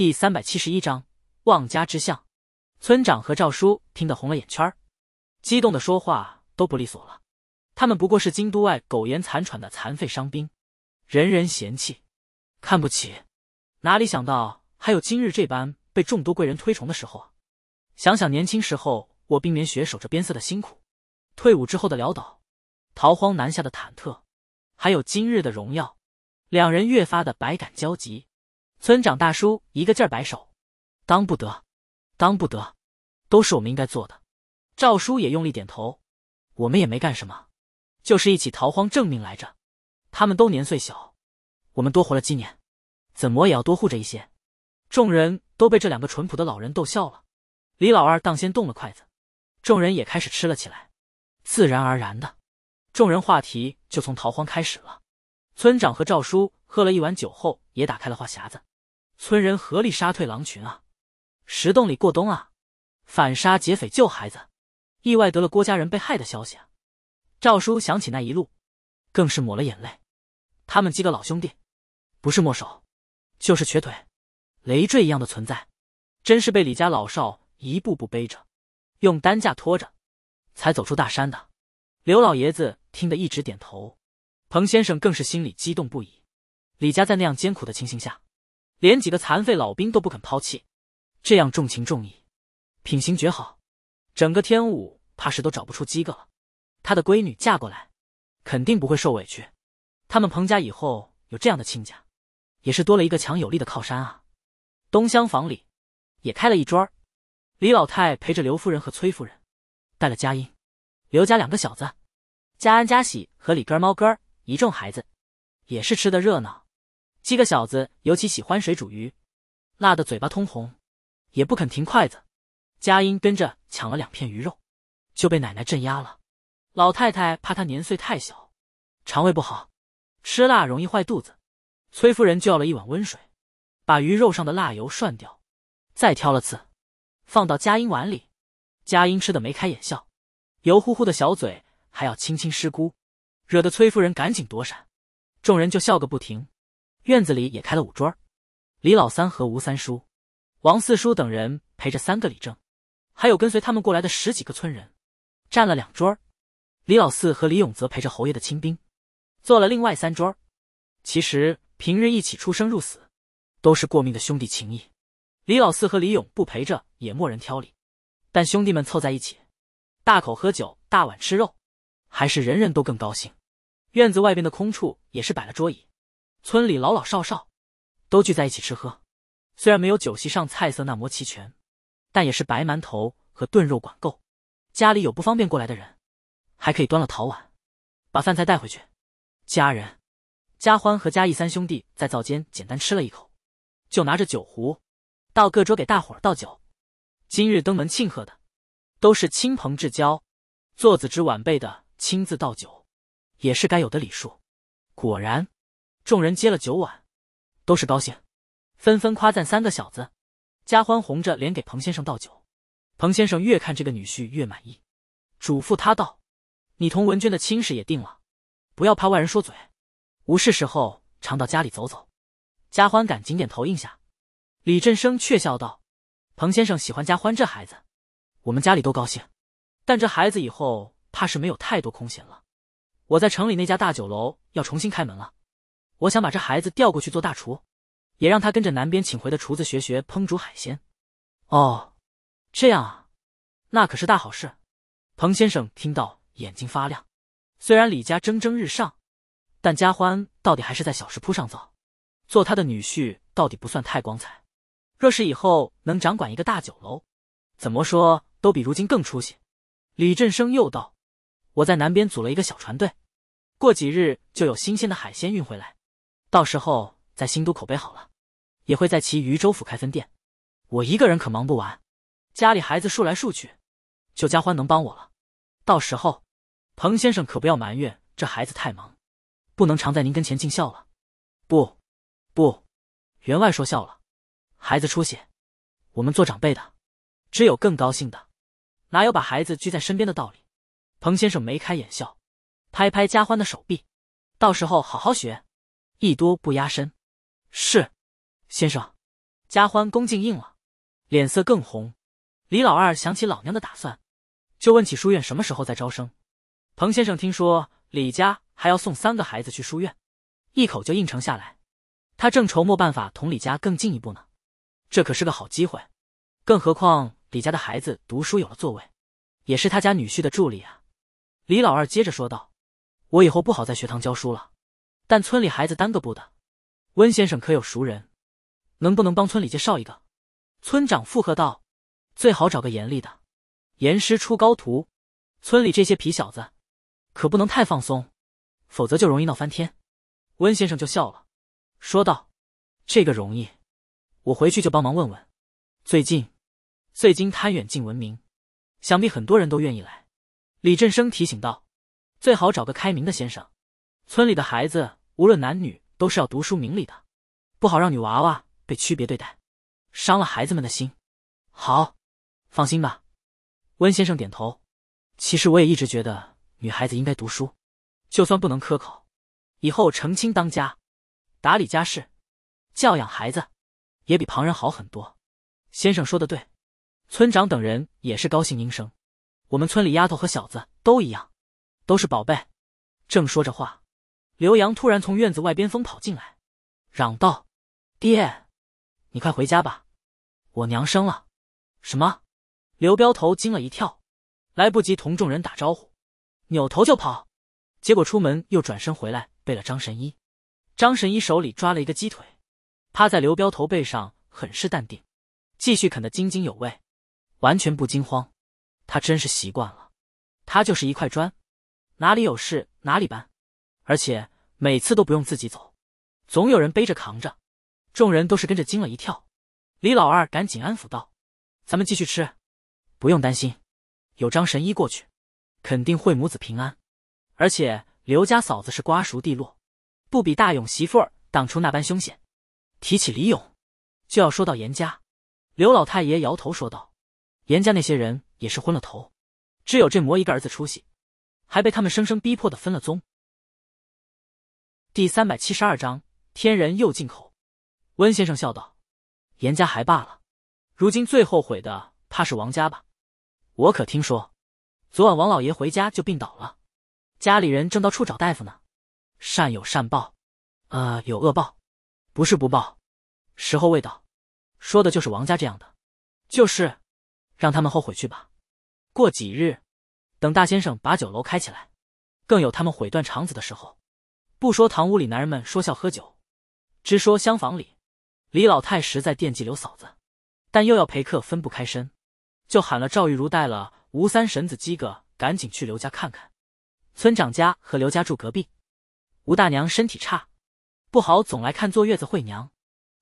第三百七十一章望家之相，村长和赵叔听得红了眼圈激动的说话都不利索了。他们不过是京都外苟延残喘的残废伤兵，人人嫌弃，看不起，哪里想到还有今日这般被众多贵人推崇的时候？想想年轻时候我冰连雪守着边塞的辛苦，退伍之后的潦倒，逃荒南下的忐忑，还有今日的荣耀，两人越发的百感交集。村长大叔一个劲儿摆手，当不得，当不得，都是我们应该做的。赵叔也用力点头，我们也没干什么，就是一起逃荒挣命来着。他们都年岁小，我们多活了几年，怎么也要多护着一些。众人都被这两个淳朴的老人逗笑了。李老二当先动了筷子，众人也开始吃了起来。自然而然的，众人话题就从逃荒开始了。村长和赵叔喝了一碗酒后，也打开了话匣子。村人合力杀退狼群啊，石洞里过冬啊，反杀劫匪救孩子，意外得了郭家人被害的消息啊。赵叔想起那一路，更是抹了眼泪。他们几个老兄弟，不是莫手，就是瘸腿，累赘一样的存在，真是被李家老少一步步背着，用担架拖着，才走出大山的。刘老爷子听得一直点头，彭先生更是心里激动不已。李家在那样艰苦的情形下。连几个残废老兵都不肯抛弃，这样重情重义，品行绝好，整个天武怕是都找不出几个了。他的闺女嫁过来，肯定不会受委屈。他们彭家以后有这样的亲家，也是多了一个强有力的靠山啊。东厢房里也开了一桌，李老太陪着刘夫人和崔夫人，带了佳音、刘家两个小子、佳安、佳喜和李根、猫根一众孩子，也是吃的热闹。几个小子尤其喜欢水煮鱼，辣的嘴巴通红，也不肯停筷子。佳音跟着抢了两片鱼肉，就被奶奶镇压了。老太太怕她年岁太小，肠胃不好，吃辣容易坏肚子，崔夫人就要了一碗温水，把鱼肉上的辣油涮掉，再挑了刺，放到佳音碗里。佳音吃的眉开眼笑，油乎乎的小嘴还要亲亲师姑，惹得崔夫人赶紧躲闪，众人就笑个不停。院子里也开了五桌，李老三和吴三叔、王四叔等人陪着三个李正，还有跟随他们过来的十几个村人，占了两桌。李老四和李永则陪着侯爷的亲兵，坐了另外三桌。其实平日一起出生入死，都是过命的兄弟情谊。李老四和李勇不陪着也没人挑理，但兄弟们凑在一起，大口喝酒，大碗吃肉，还是人人都更高兴。院子外边的空处也是摆了桌椅。村里老老少少都聚在一起吃喝，虽然没有酒席上菜色那么齐全，但也是白馒头和炖肉管够。家里有不方便过来的人，还可以端了陶碗，把饭菜带回去。家人家欢和家义三兄弟在灶间简单吃了一口，就拿着酒壶到各桌给大伙儿倒酒。今日登门庆贺的都是亲朋至交，做子侄晚辈的亲自倒酒，也是该有的礼数。果然。众人接了酒碗，都是高兴，纷纷夸赞三个小子。家欢红着脸给彭先生倒酒，彭先生越看这个女婿越满意，嘱咐他道：“你同文娟的亲事也定了，不要怕外人说嘴。无事时候常到家里走走。”家欢赶紧点头应下。李振生却笑道：“彭先生喜欢家欢这孩子，我们家里都高兴，但这孩子以后怕是没有太多空闲了。我在城里那家大酒楼要重新开门了。”我想把这孩子调过去做大厨，也让他跟着南边请回的厨子学学烹煮海鲜。哦，这样啊，那可是大好事。彭先生听到眼睛发亮。虽然李家蒸蒸日上，但家欢到底还是在小食铺上造，做他的女婿到底不算太光彩。若是以后能掌管一个大酒楼，怎么说都比如今更出息。李振生又道：“我在南边组了一个小船队，过几日就有新鲜的海鲜运回来。”到时候在新都口碑好了，也会在其余州府开分店。我一个人可忙不完，家里孩子数来数去，就家欢能帮我了。到时候，彭先生可不要埋怨这孩子太忙，不能常在您跟前尽孝了。不，不，员外说笑了，孩子出息，我们做长辈的，只有更高兴的，哪有把孩子拘在身边的道理？彭先生眉开眼笑，拍拍嘉欢的手臂，到时候好好学。一多不压身，是，先生，家欢恭敬应了，脸色更红。李老二想起老娘的打算，就问起书院什么时候再招生。彭先生听说李家还要送三个孩子去书院，一口就应承下来。他正愁没办法同李家更进一步呢，这可是个好机会。更何况李家的孩子读书有了座位，也是他家女婿的助力啊。李老二接着说道：“我以后不好在学堂教书了。”但村里孩子单个不的。温先生可有熟人？能不能帮村里介绍一个？村长附和道：“最好找个严厉的，严师出高徒。村里这些皮小子，可不能太放松，否则就容易闹翻天。”温先生就笑了，说道：“这个容易，我回去就帮忙问问。最近，最近他远近闻名，想必很多人都愿意来。”李振生提醒道：“最好找个开明的先生，村里的孩子。”无论男女都是要读书明理的，不好让女娃娃被区别对待，伤了孩子们的心。好，放心吧。温先生点头。其实我也一直觉得女孩子应该读书，就算不能科考，以后成亲当家，打理家事，教养孩子，也比旁人好很多。先生说的对。村长等人也是高兴应声。我们村里丫头和小子都一样，都是宝贝。正说着话。刘洋突然从院子外边疯跑进来，嚷道：“爹，你快回家吧，我娘生了。”什么？刘镖头惊了一跳，来不及同众人打招呼，扭头就跑。结果出门又转身回来，背了张神医。张神医手里抓了一个鸡腿，趴在刘镖头背上，很是淡定，继续啃得津津有味，完全不惊慌。他真是习惯了，他就是一块砖，哪里有事哪里搬。而且每次都不用自己走，总有人背着扛着，众人都是跟着惊了一跳。李老二赶紧安抚道：“咱们继续吃，不用担心，有张神医过去，肯定会母子平安。而且刘家嫂子是瓜熟蒂落，不比大勇媳妇儿当初那般凶险。”提起李勇，就要说到严家。刘老太爷摇头说道：“严家那些人也是昏了头，只有这魔一个儿子出息，还被他们生生逼迫的分了宗。”第三百七十二章天人又进口。温先生笑道：“严家还罢了，如今最后悔的怕是王家吧？我可听说，昨晚王老爷回家就病倒了，家里人正到处找大夫呢。善有善报，啊，有恶报，不是不报，时候未到。说的就是王家这样的，就是让他们后悔去吧。过几日，等大先生把酒楼开起来，更有他们毁断肠子的时候。”不说堂屋里男人们说笑喝酒，只说厢房里，李老太实在惦记刘嫂子，但又要陪客分不开身，就喊了赵玉如带了吴三婶子几个赶紧去刘家看看。村长家和刘家住隔壁，吴大娘身体差，不好总来看坐月子会娘，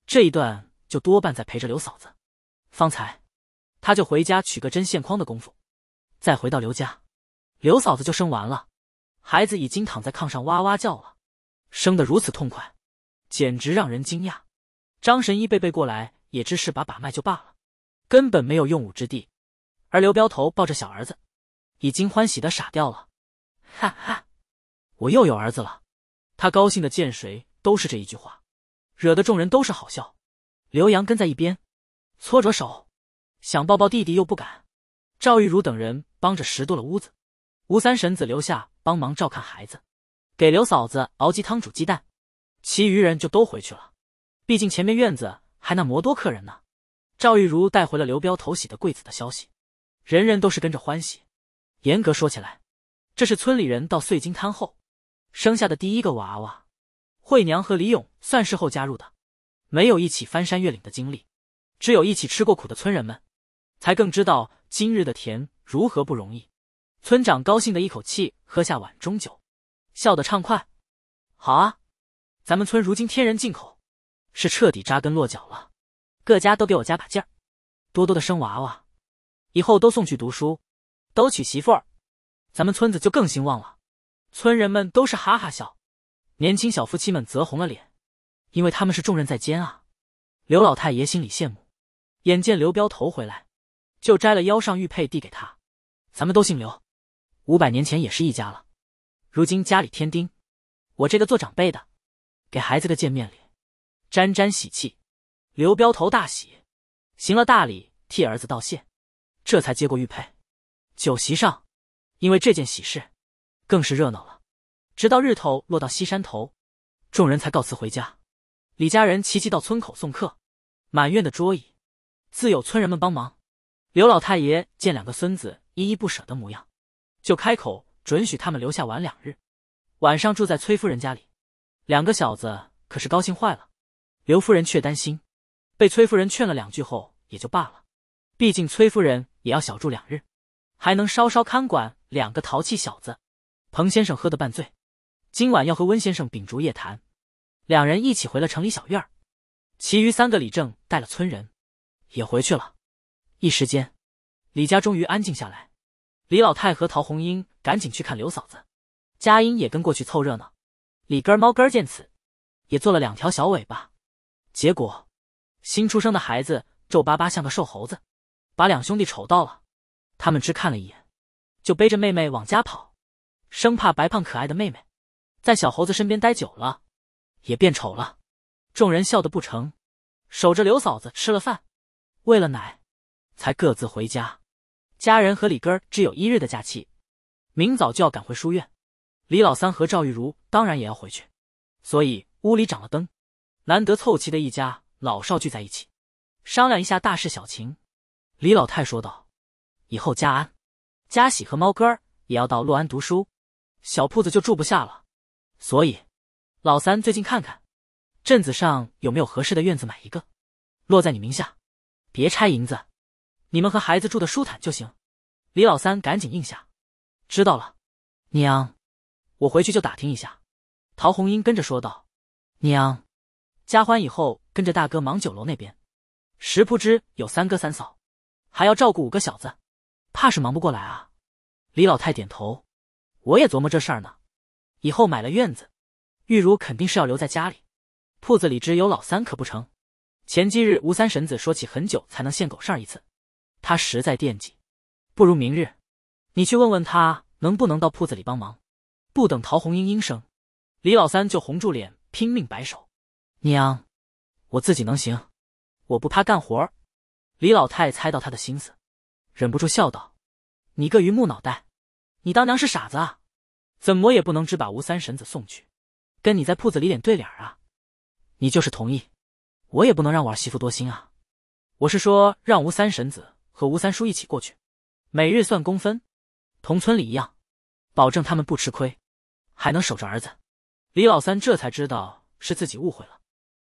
这一段就多半在陪着刘嫂子。方才，他就回家取个针线筐的功夫，再回到刘家，刘嫂子就生完了，孩子已经躺在炕上哇哇叫了。生得如此痛快，简直让人惊讶。张神医被背过来，也只是把把脉就罢了，根本没有用武之地。而刘镖头抱着小儿子，已经欢喜的傻掉了。哈哈，我又有儿子了！他高兴的见谁都是这一句话，惹得众人都是好笑。刘洋跟在一边，搓着手，想抱抱弟弟又不敢。赵玉茹等人帮着拾掇了屋子，吴三婶子留下帮忙照看孩子。给刘嫂子熬鸡汤煮鸡蛋，其余人就都回去了。毕竟前面院子还那么多客人呢。赵玉茹带回了刘彪头喜的贵子的消息，人人都是跟着欢喜。严格说起来，这是村里人到碎金滩后生下的第一个娃娃。惠娘和李勇算是后加入的，没有一起翻山越岭的经历，只有一起吃过苦的村人们，才更知道今日的甜如何不容易。村长高兴的一口气喝下碗中酒。笑得畅快，好啊！咱们村如今天人进口，是彻底扎根落脚了。各家都给我加把劲儿，多多的生娃娃，以后都送去读书，都娶媳妇儿，咱们村子就更兴旺了。村人们都是哈哈笑，年轻小夫妻们则红了脸，因为他们是重任在肩啊。刘老太爷心里羡慕，眼见刘彪头回来，就摘了腰上玉佩递给他：“咱们都姓刘，五百年前也是一家了。”如今家里添丁，我这个做长辈的，给孩子的见面礼，沾沾喜气。刘镖头大喜，行了大礼，替儿子道谢，这才接过玉佩。酒席上，因为这件喜事，更是热闹了。直到日头落到西山头，众人才告辞回家。李家人齐齐到村口送客，满院的桌椅，自有村人们帮忙。刘老太爷见两个孙子依依不舍的模样，就开口。准许他们留下玩两日，晚上住在崔夫人家里。两个小子可是高兴坏了，刘夫人却担心。被崔夫人劝了两句后也就罢了，毕竟崔夫人也要小住两日，还能稍稍看管两个淘气小子。彭先生喝得半醉，今晚要和温先生秉烛夜谈，两人一起回了城里小院儿。其余三个李正带了村人，也回去了。一时间，李家终于安静下来。李老太和陶红英。赶紧去看刘嫂子，佳音也跟过去凑热闹。李根、猫根见此，也做了两条小尾巴。结果，新出生的孩子皱巴巴像个瘦猴子，把两兄弟丑到了。他们只看了一眼，就背着妹妹往家跑，生怕白胖可爱的妹妹在小猴子身边待久了也变丑了。众人笑得不成，守着刘嫂子吃了饭，喂了奶，才各自回家。家人和李根只有一日的假期。明早就要赶回书院，李老三和赵玉茹当然也要回去，所以屋里长了灯，难得凑齐的一家老少聚在一起，商量一下大事小情。李老太说道：“以后家安、家喜和猫哥儿也要到洛安读书，小铺子就住不下了，所以老三最近看看，镇子上有没有合适的院子买一个，落在你名下，别差银子，你们和孩子住的舒坦就行。”李老三赶紧应下。知道了，娘，我回去就打听一下。陶红英跟着说道：“娘，家欢以后跟着大哥忙酒楼那边，石铺之有三哥三嫂，还要照顾五个小子，怕是忙不过来啊。”李老太点头：“我也琢磨这事儿呢。以后买了院子，玉如肯定是要留在家里，铺子里只有老三可不成。前几日吴三婶子说起很久才能献狗事儿一次，他实在惦记，不如明日。”你去问问他能不能到铺子里帮忙。不等陶红英应声，李老三就红住脸拼命摆手：“娘，我自己能行，我不怕干活。”李老太猜到他的心思，忍不住笑道：“你个榆木脑袋，你当娘是傻子啊？怎么也不能只把吴三婶子送去，跟你在铺子里脸对脸啊？你就是同意，我也不能让我儿媳妇多心啊。我是说，让吴三婶子和吴三叔一起过去，每日算工分。”同村里一样，保证他们不吃亏，还能守着儿子。李老三这才知道是自己误会了，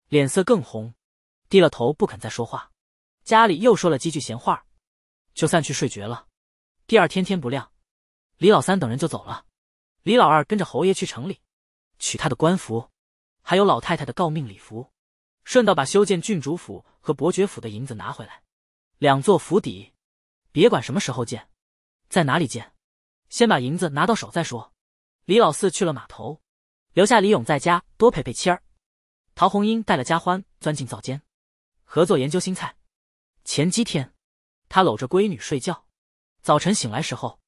脸色更红，低了头不肯再说话。家里又说了几句闲话，就散去睡绝了。第二天天不亮，李老三等人就走了。李老二跟着侯爷去城里，取他的官服，还有老太太的诰命礼服，顺道把修建郡主府和伯爵府的银子拿回来。两座府邸，别管什么时候建，在哪里建。先把银子拿到手再说。李老四去了码头，留下李勇在家多陪陪妻儿。陶红英带了家欢钻进灶间，合作研究新菜。前几天，她搂着闺女睡觉，早晨醒来时候，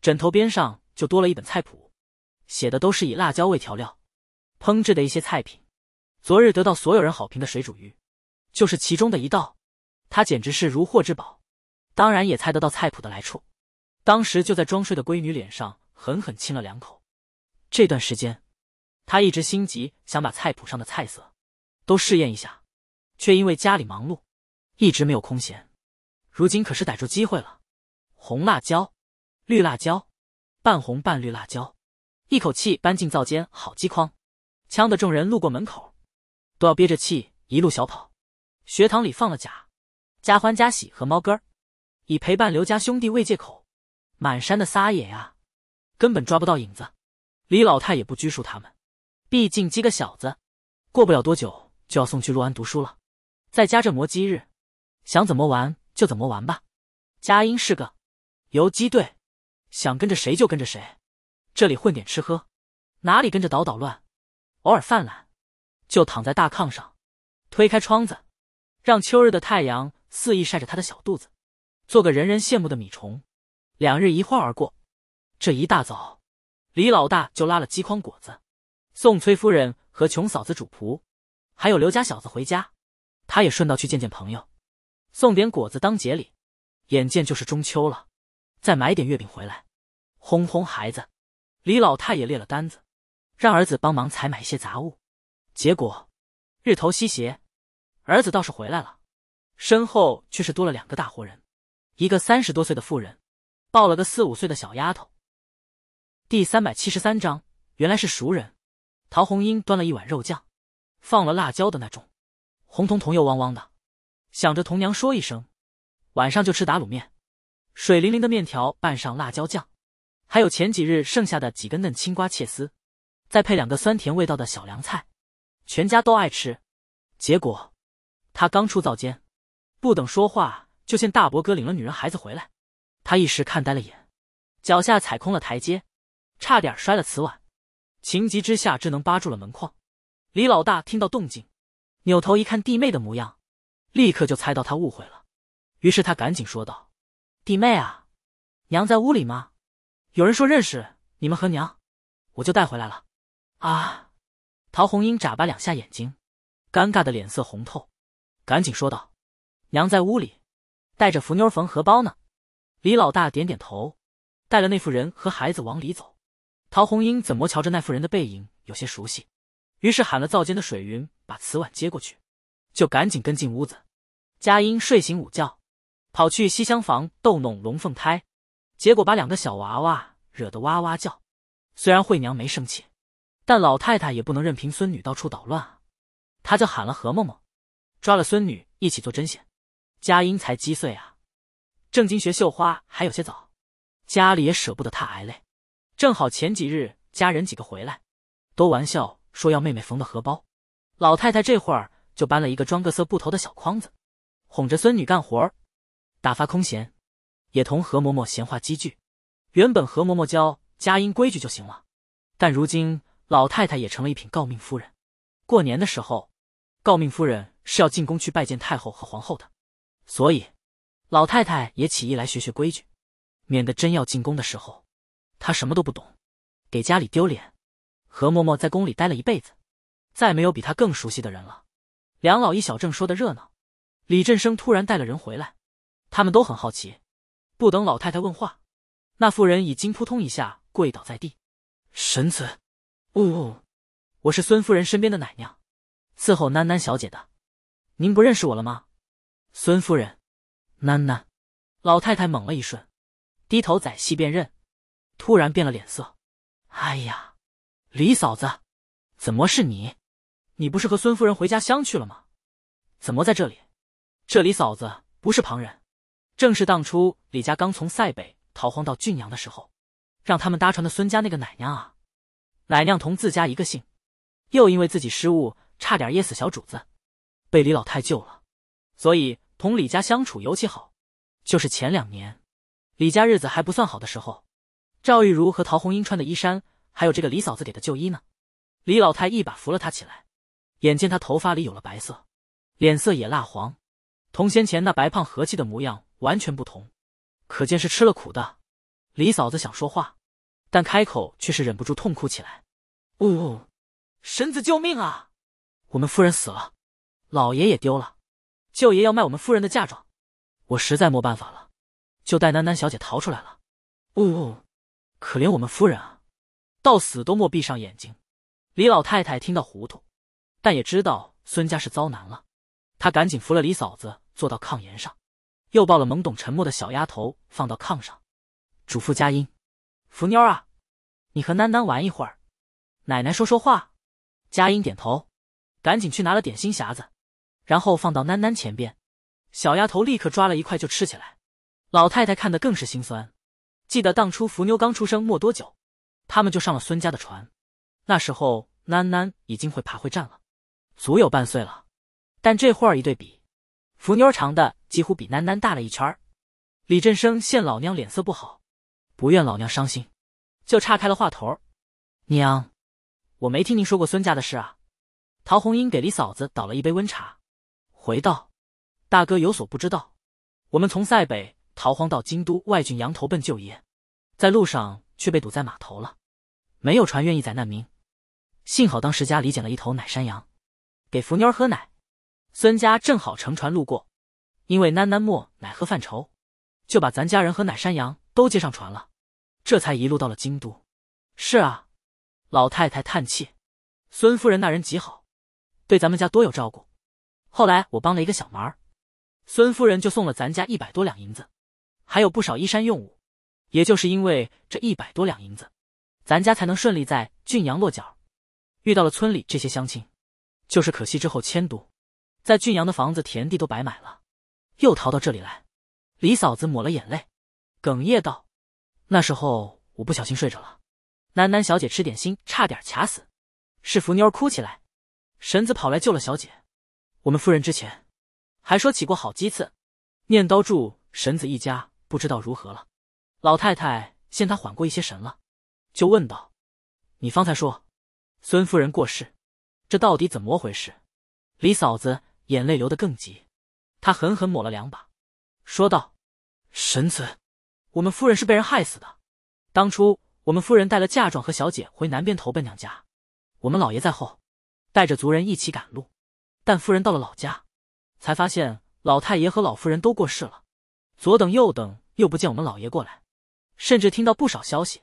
枕头边上就多了一本菜谱，写的都是以辣椒为调料烹制的一些菜品。昨日得到所有人好评的水煮鱼，就是其中的一道，她简直是如获至宝。当然也猜得到菜谱的来处。当时就在装睡的闺女脸上狠狠亲了两口。这段时间，他一直心急，想把菜谱上的菜色都试验一下，却因为家里忙碌，一直没有空闲。如今可是逮住机会了。红辣椒、绿辣椒、半红半绿辣椒，一口气搬进灶间好几筐，呛得众人路过门口都要憋着气一路小跑。学堂里放了假，家欢、家喜和猫哥儿，以陪伴刘家兄弟为借口。满山的撒野呀，根本抓不到影子。李老太也不拘束他们，毕竟鸡个小子，过不了多久就要送去洛安读书了。再加这魔鸡日，想怎么玩就怎么玩吧。佳音是个游击队，想跟着谁就跟着谁，这里混点吃喝，哪里跟着捣捣乱。偶尔犯懒，就躺在大炕上，推开窗子，让秋日的太阳肆意晒着他的小肚子，做个人人羡慕的米虫。两日一晃而过，这一大早，李老大就拉了鸡筐果子，送崔夫人和穷嫂子主仆，还有刘家小子回家。他也顺道去见见朋友，送点果子当节礼。眼见就是中秋了，再买点月饼回来，哄哄孩子。李老太也列了单子，让儿子帮忙采买一些杂物。结果，日头西斜，儿子倒是回来了，身后却是多了两个大活人，一个三十多岁的妇人。抱了个四五岁的小丫头。第三百七十三章，原来是熟人。陶红英端了一碗肉酱，放了辣椒的那种，红彤彤又汪汪的，想着同娘说一声，晚上就吃打卤面。水灵灵的面条拌上辣椒酱，还有前几日剩下的几根嫩青瓜切丝，再配两个酸甜味道的小凉菜，全家都爱吃。结果，他刚出灶间，不等说话，就见大伯哥领了女人孩子回来。他一时看呆了眼，脚下踩空了台阶，差点摔了瓷碗。情急之下，只能扒住了门框。李老大听到动静，扭头一看弟妹的模样，立刻就猜到他误会了。于是他赶紧说道：“弟妹啊，娘在屋里吗？有人说认识你们和娘，我就带回来了。”啊！陶红英眨巴两下眼睛，尴尬的脸色红透，赶紧说道：“娘在屋里，带着福妞缝荷包呢。”李老大点点头，带了那妇人和孩子往里走。陶红英怎么瞧着那妇人的背影有些熟悉，于是喊了灶间的水云把瓷碗接过去，就赶紧跟进屋子。佳音睡醒午觉，跑去西厢房逗弄龙凤胎，结果把两个小娃娃惹得哇哇叫。虽然慧娘没生气，但老太太也不能任凭孙女到处捣乱啊，她就喊了何梦梦，抓了孙女一起做针线。佳音才击岁啊。正经学绣花还有些早，家里也舍不得她挨累。正好前几日家人几个回来，都玩笑说要妹妹缝的荷包。老太太这会儿就搬了一个装各色布头的小筐子，哄着孙女干活儿，打发空闲，也同何嬷嬷闲话几句。原本何嬷嬷教佳音规矩就行了，但如今老太太也成了一品诰命夫人。过年的时候，诰命夫人是要进宫去拜见太后和皇后的，所以。老太太也起意来学学规矩，免得真要进宫的时候，她什么都不懂，给家里丢脸。何嬷嬷在宫里待了一辈子，再没有比她更熟悉的人了。两老一小正说的热闹，李振生突然带了人回来，他们都很好奇。不等老太太问话，那妇人已经扑通一下跪倒在地：“神子，哦，我是孙夫人身边的奶娘，伺候囡囡小姐的。您不认识我了吗？孙夫人。”囡囡，老太太猛了一瞬，低头仔细辨认，突然变了脸色。哎呀，李嫂子，怎么是你？你不是和孙夫人回家乡去了吗？怎么在这里？这李嫂子不是旁人，正是当初李家刚从塞北逃荒到郡阳的时候，让他们搭船的孙家那个奶娘啊。奶娘同自家一个姓，又因为自己失误，差点噎死小主子，被李老太救了，所以。同李家相处尤其好，就是前两年，李家日子还不算好的时候，赵玉茹和陶红英穿的衣衫，还有这个李嫂子给的旧衣呢。李老太一把扶了她起来，眼见她头发里有了白色，脸色也蜡黄，同先前那白胖和气的模样完全不同，可见是吃了苦的。李嫂子想说话，但开口却是忍不住痛哭起来：“呜呜，神子救命啊！我们夫人死了，老爷也丢了。”舅爷要卖我们夫人的嫁妆，我实在没办法了，就带囡囡小姐逃出来了。呜呜，可怜我们夫人啊，到死都莫闭上眼睛。李老太太听到糊涂，但也知道孙家是遭难了，她赶紧扶了李嫂子坐到炕沿上，又抱了懵懂沉默的小丫头放到炕上，嘱咐佳音：“福妞啊，你和囡囡玩一会儿，奶奶说说话。”佳音点头，赶紧去拿了点心匣子。然后放到囡囡前边，小丫头立刻抓了一块就吃起来。老太太看得更是心酸，记得当初福妞刚出生没多久，他们就上了孙家的船，那时候囡囡已经会爬会站了，足有半岁了。但这会儿一对比，福妞长的几乎比囡囡大了一圈儿。李振生见老娘脸色不好，不愿老娘伤心，就岔开了话头：“娘，我没听您说过孙家的事啊。”陶红英给李嫂子倒了一杯温茶。回道：“大哥有所不知道，我们从塞北逃荒到京都外郡羊头奔舅爷，在路上却被堵在码头了，没有船愿意载难民。幸好当时家里捡了一头奶山羊，给福妞儿喝奶。孙家正好乘船路过，因为囡囡莫奶喝犯愁，就把咱家人和奶山羊都接上船了，这才一路到了京都。是啊，老太太叹气，孙夫人那人极好，对咱们家多有照顾。”后来我帮了一个小忙，孙夫人就送了咱家一百多两银子，还有不少衣衫用物。也就是因为这一百多两银子，咱家才能顺利在俊阳落脚。遇到了村里这些乡亲，就是可惜之后迁都，在俊阳的房子田地都白买了，又逃到这里来。李嫂子抹了眼泪，哽咽道：“那时候我不小心睡着了，楠楠小姐吃点心差点卡死，是福妞儿哭起来，婶子跑来救了小姐。”我们夫人之前还说起过好几次，念刀柱神子一家不知道如何了。老太太见他缓过一些神了，就问道：“你方才说孙夫人过世，这到底怎么回事？”李嫂子眼泪流得更急，她狠狠抹了两把，说道：“神子，我们夫人是被人害死的。当初我们夫人带了嫁妆和小姐回南边投奔娘家，我们老爷在后，带着族人一起赶路。”但夫人到了老家，才发现老太爷和老夫人都过世了，左等右等又不见我们老爷过来，甚至听到不少消息，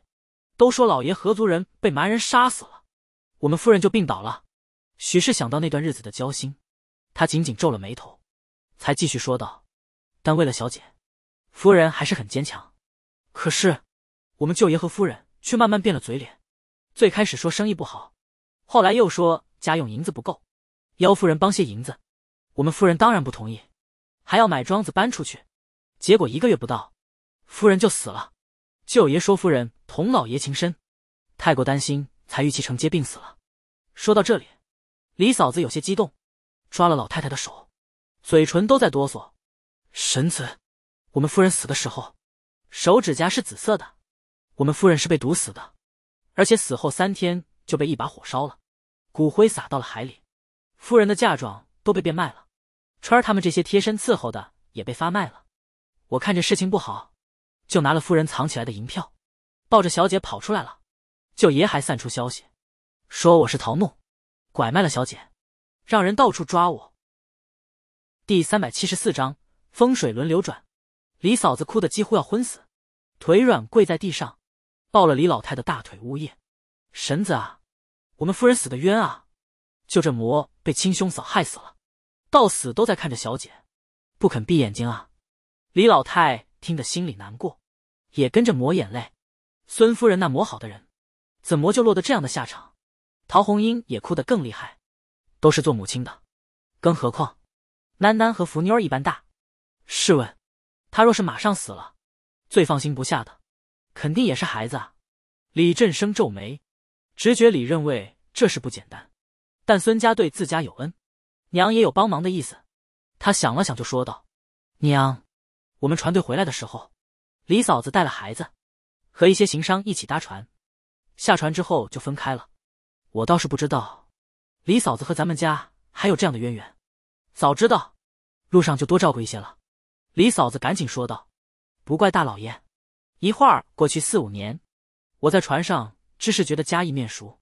都说老爷和族人被蛮人杀死了，我们夫人就病倒了。许是想到那段日子的交心，他紧紧皱了眉头，才继续说道：“但为了小姐，夫人还是很坚强。可是，我们舅爷和夫人却慢慢变了嘴脸，最开始说生意不好，后来又说家用银子不够。”邀夫人帮些银子，我们夫人当然不同意，还要买庄子搬出去，结果一个月不到，夫人就死了。舅爷说夫人同老爷情深，太过担心才郁气成结病死了。说到这里，李嫂子有些激动，抓了老太太的手，嘴唇都在哆嗦。神子，我们夫人死的时候，手指甲是紫色的，我们夫人是被毒死的，而且死后三天就被一把火烧了，骨灰撒到了海里。夫人的嫁妆都被变卖了，川儿他们这些贴身伺候的也被发卖了。我看着事情不好，就拿了夫人藏起来的银票，抱着小姐跑出来了。舅爷还散出消息，说我是逃怒，拐卖了小姐，让人到处抓我。第三百七十四章风水轮流转。李嫂子哭得几乎要昏死，腿软跪在地上，抱了李老太的大腿呜咽：“婶子啊，我们夫人死的冤啊！”就这魔被亲兄嫂害死了，到死都在看着小姐，不肯闭眼睛啊！李老太听得心里难过，也跟着抹眼泪。孙夫人那磨好的人，怎么就落得这样的下场？陶红英也哭得更厉害。都是做母亲的，更何况囡囡和福妞儿一般大。试问，她若是马上死了，最放心不下的，肯定也是孩子。啊！李振生皱眉，直觉里认为这事不简单。但孙家对自家有恩，娘也有帮忙的意思。他想了想，就说道：“娘，我们船队回来的时候，李嫂子带了孩子，和一些行商一起搭船。下船之后就分开了。我倒是不知道，李嫂子和咱们家还有这样的渊源。早知道，路上就多照顾一些了。”李嫂子赶紧说道：“不怪大老爷。一会儿过去四五年，我在船上只是觉得嘉义面熟，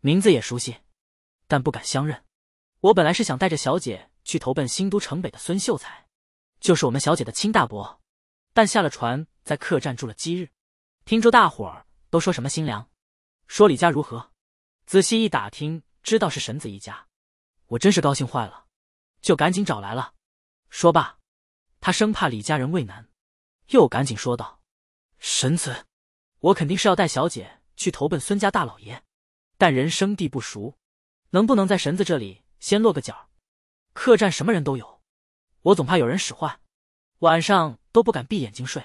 名字也熟悉。”但不敢相认。我本来是想带着小姐去投奔新都城北的孙秀才，就是我们小姐的亲大伯。但下了船，在客栈住了几日，听着大伙儿都说什么新娘，说李家如何，仔细一打听，知道是神子一家，我真是高兴坏了，就赶紧找来了。说罢，他生怕李家人为难，又赶紧说道：“神子，我肯定是要带小姐去投奔孙家大老爷，但人生地不熟。”能不能在绳子这里先落个脚？客栈什么人都有，我总怕有人使坏，晚上都不敢闭眼睛睡。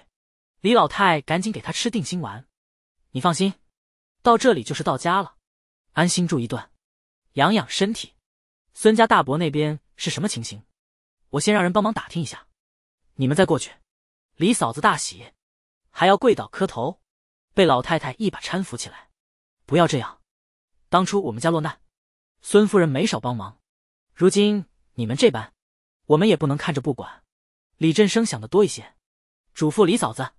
李老太赶紧给他吃定心丸，你放心，到这里就是到家了，安心住一段，养养身体。孙家大伯那边是什么情形？我先让人帮忙打听一下，你们再过去。李嫂子大喜，还要跪倒磕头，被老太太一把搀扶起来，不要这样。当初我们家落难。孙夫人没少帮忙，如今你们这般，我们也不能看着不管。李振生想的多一些，嘱咐李嫂子：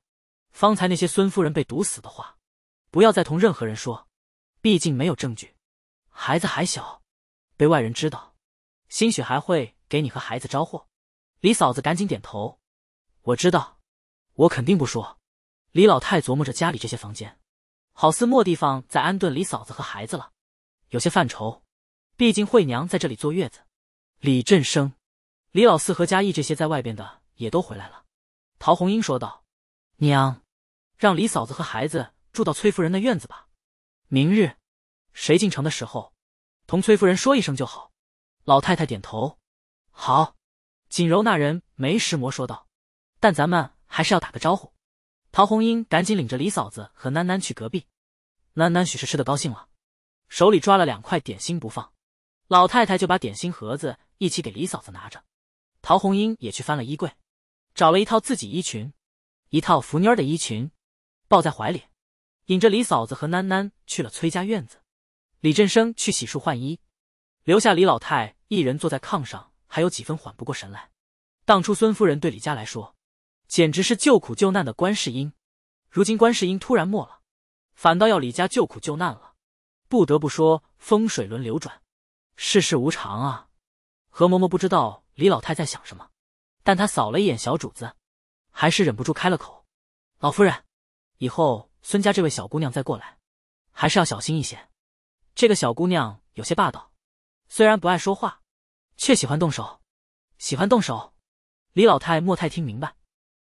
方才那些孙夫人被毒死的话，不要再同任何人说，毕竟没有证据，孩子还小，被外人知道，兴许还会给你和孩子招祸。李嫂子赶紧点头：我知道，我肯定不说。李老太琢磨着家里这些房间，好似没地方再安顿李嫂子和孩子了，有些犯愁。毕竟惠娘在这里坐月子，李振生、李老四和嘉义这些在外边的也都回来了。陶红英说道：“娘，让李嫂子和孩子住到崔夫人的院子吧。明日谁进城的时候，同崔夫人说一声就好。”老太太点头：“好。”锦柔那人没时磨说道：“但咱们还是要打个招呼。”陶红英赶紧领着李嫂子和囡囡去隔壁。囡囡许是吃的高兴了，手里抓了两块点心不放。老太太就把点心盒子一起给李嫂子拿着，陶红英也去翻了衣柜，找了一套自己衣裙，一套福妮儿的衣裙，抱在怀里，引着李嫂子和囡囡去了崔家院子。李振生去洗漱换衣，留下李老太一人坐在炕上，还有几分缓不过神来。当初孙夫人对李家来说，简直是救苦救难的观世音，如今观世音突然没了，反倒要李家救苦救难了。不得不说，风水轮流转。世事无常啊！何嬷嬷不知道李老太在想什么，但她扫了一眼小主子，还是忍不住开了口：“老夫人，以后孙家这位小姑娘再过来，还是要小心一些。这个小姑娘有些霸道，虽然不爱说话，却喜欢动手，喜欢动手。”李老太莫太听明白，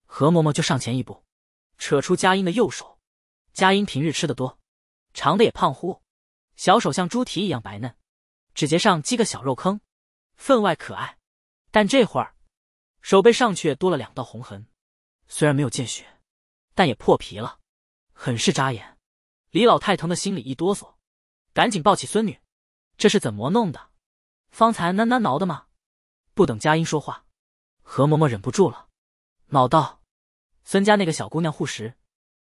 何嬷嬷就上前一步，扯出佳音的右手。佳音平日吃的多，长的也胖乎，小手像猪蹄一样白嫩。指节上积个小肉坑，分外可爱，但这会儿手背上却多了两道红痕，虽然没有见血，但也破皮了，很是扎眼。李老太疼的心里一哆嗦，赶紧抱起孙女，这是怎么弄的？方才喃喃挠的吗？不等佳音说话，何嬷嬷忍不住了，恼道：“孙家那个小姑娘护食，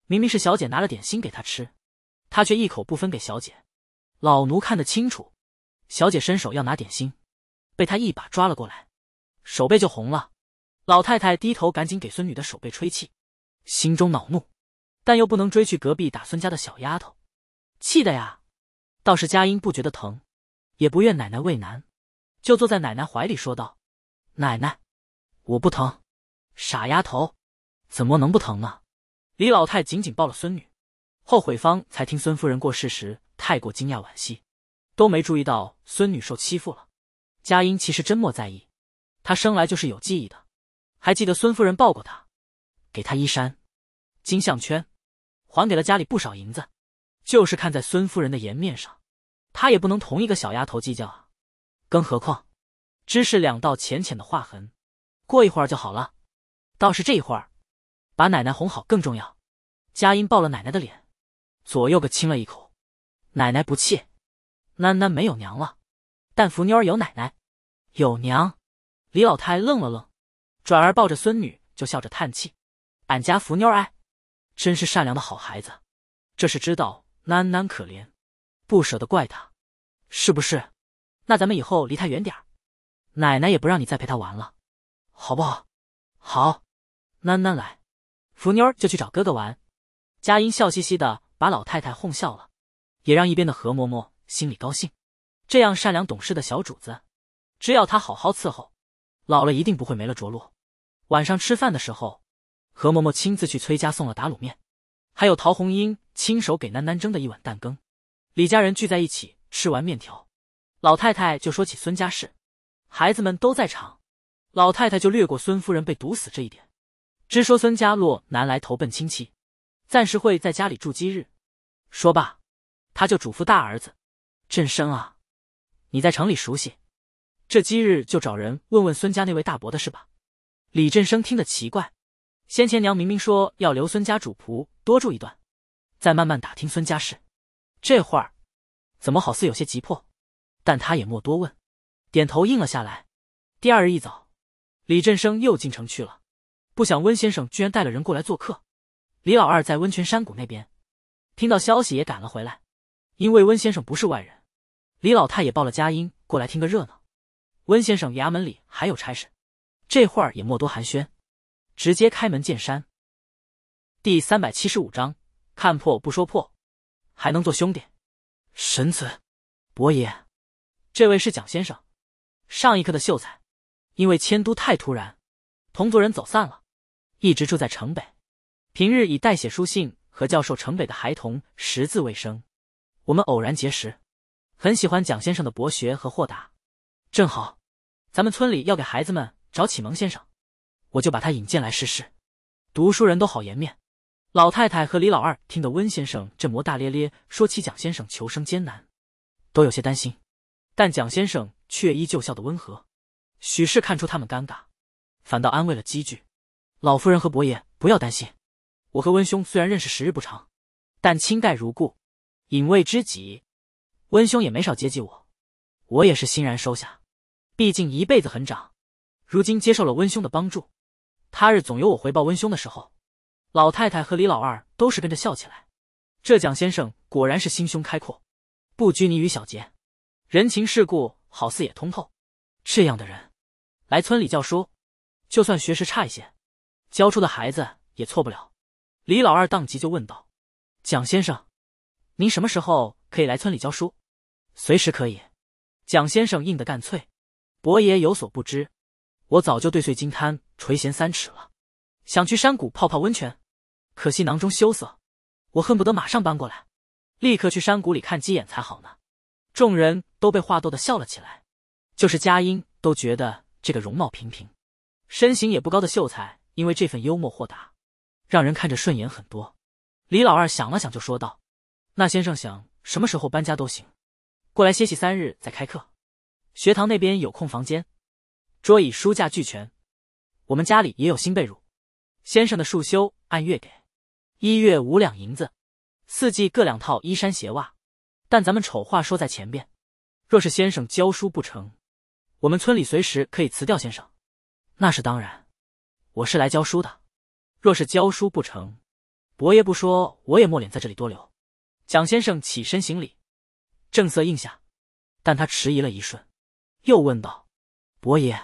明明是小姐拿了点心给她吃，她却一口不分给小姐。老奴看得清楚。”小姐伸手要拿点心，被他一把抓了过来，手背就红了。老太太低头赶紧给孙女的手背吹气，心中恼怒，但又不能追去隔壁打孙家的小丫头，气的呀。倒是佳音不觉得疼，也不怨奶奶为难，就坐在奶奶怀里说道：“奶奶，我不疼，傻丫头，怎么能不疼呢？”李老太紧紧抱了孙女，后悔方才听孙夫人过世时太过惊讶惋惜。都没注意到孙女受欺负了。佳音其实真莫在意，她生来就是有记忆的，还记得孙夫人抱过她，给她衣衫，金项圈，还给了家里不少银子，就是看在孙夫人的颜面上，她也不能同一个小丫头计较啊。更何况，只是两道浅浅的划痕，过一会儿就好了。倒是这一会儿，把奶奶哄好更重要。佳音抱了奶奶的脸，左右个亲了一口，奶奶不气。囡囡没有娘了，但福妞儿有奶奶，有娘。李老太愣了愣，转而抱着孙女就笑着叹气：“俺家福妞儿哎，真是善良的好孩子，这是知道囡囡可怜，不舍得怪她，是不是？那咱们以后离她远点儿，奶奶也不让你再陪她玩了，好不好？好，囡囡来，福妞儿就去找哥哥玩。”佳音笑嘻嘻的把老太太哄笑了，也让一边的何嬷嬷。心里高兴，这样善良懂事的小主子，只要他好好伺候，老了一定不会没了着落。晚上吃饭的时候，何嬷嬷亲自去崔家送了打卤面，还有陶红英亲手给囡囡蒸的一碗蛋羹。李家人聚在一起吃完面条，老太太就说起孙家事。孩子们都在场，老太太就略过孙夫人被毒死这一点，只说孙家洛南来投奔亲戚，暂时会在家里住几日。说罢，她就嘱咐大儿子。振声啊，你在城里熟悉，这今日就找人问问孙家那位大伯的事吧。李振生听得奇怪，先前娘明明说要留孙家主仆多住一段，再慢慢打听孙家事，这会儿怎么好似有些急迫？但他也莫多问，点头应了下来。第二日一早，李振生又进城去了。不想温先生居然带了人过来做客，李老二在温泉山谷那边，听到消息也赶了回来，因为温先生不是外人。李老太也报了佳音过来听个热闹。温先生衙门里还有差事，这会儿也莫多寒暄，直接开门见山。第三百七十五章：看破不说破，还能做兄弟。神子，伯爷，这位是蒋先生，上一刻的秀才。因为迁都太突然，同族人走散了，一直住在城北。平日以代写书信和教授城北的孩童识字为生。我们偶然结识。很喜欢蒋先生的博学和豁达，正好，咱们村里要给孩子们找启蒙先生，我就把他引荐来试试。读书人都好颜面。老太太和李老二听得温先生这模大咧咧说起蒋先生求生艰难，都有些担心，但蒋先生却依旧笑得温和。许氏看出他们尴尬，反倒安慰了几句：“老夫人和伯爷不要担心，我和温兄虽然认识时日不长，但亲代如故，饮味知己。”温兄也没少接济我，我也是欣然收下。毕竟一辈子很长，如今接受了温兄的帮助，他日总有我回报温兄的时候。老太太和李老二都是跟着笑起来。这蒋先生果然是心胸开阔，不拘泥于小节，人情世故好似也通透。这样的人来村里教书，就算学识差一些，教出的孩子也错不了。李老二当即就问道：“蒋先生，您什么时候可以来村里教书？”随时可以，蒋先生应得干脆。伯爷有所不知，我早就对碎金滩垂涎三尺了，想去山谷泡泡温泉，可惜囊中羞涩。我恨不得马上搬过来，立刻去山谷里看鸡眼才好呢。众人都被话逗的笑了起来，就是佳音都觉得这个容貌平平、身形也不高的秀才，因为这份幽默豁达，让人看着顺眼很多。李老二想了想，就说道：“那先生想什么时候搬家都行。”过来歇息三日再开课，学堂那边有空房间，桌椅书架俱全。我们家里也有新被褥。先生的束修按月给，一月五两银子，四季各两套衣衫鞋袜。但咱们丑话说在前边，若是先生教书不成，我们村里随时可以辞掉先生。那是当然，我是来教书的。若是教书不成，伯爷不说我也莫脸在这里多留。蒋先生起身行礼。正色应下，但他迟疑了一瞬，又问道：“伯爷，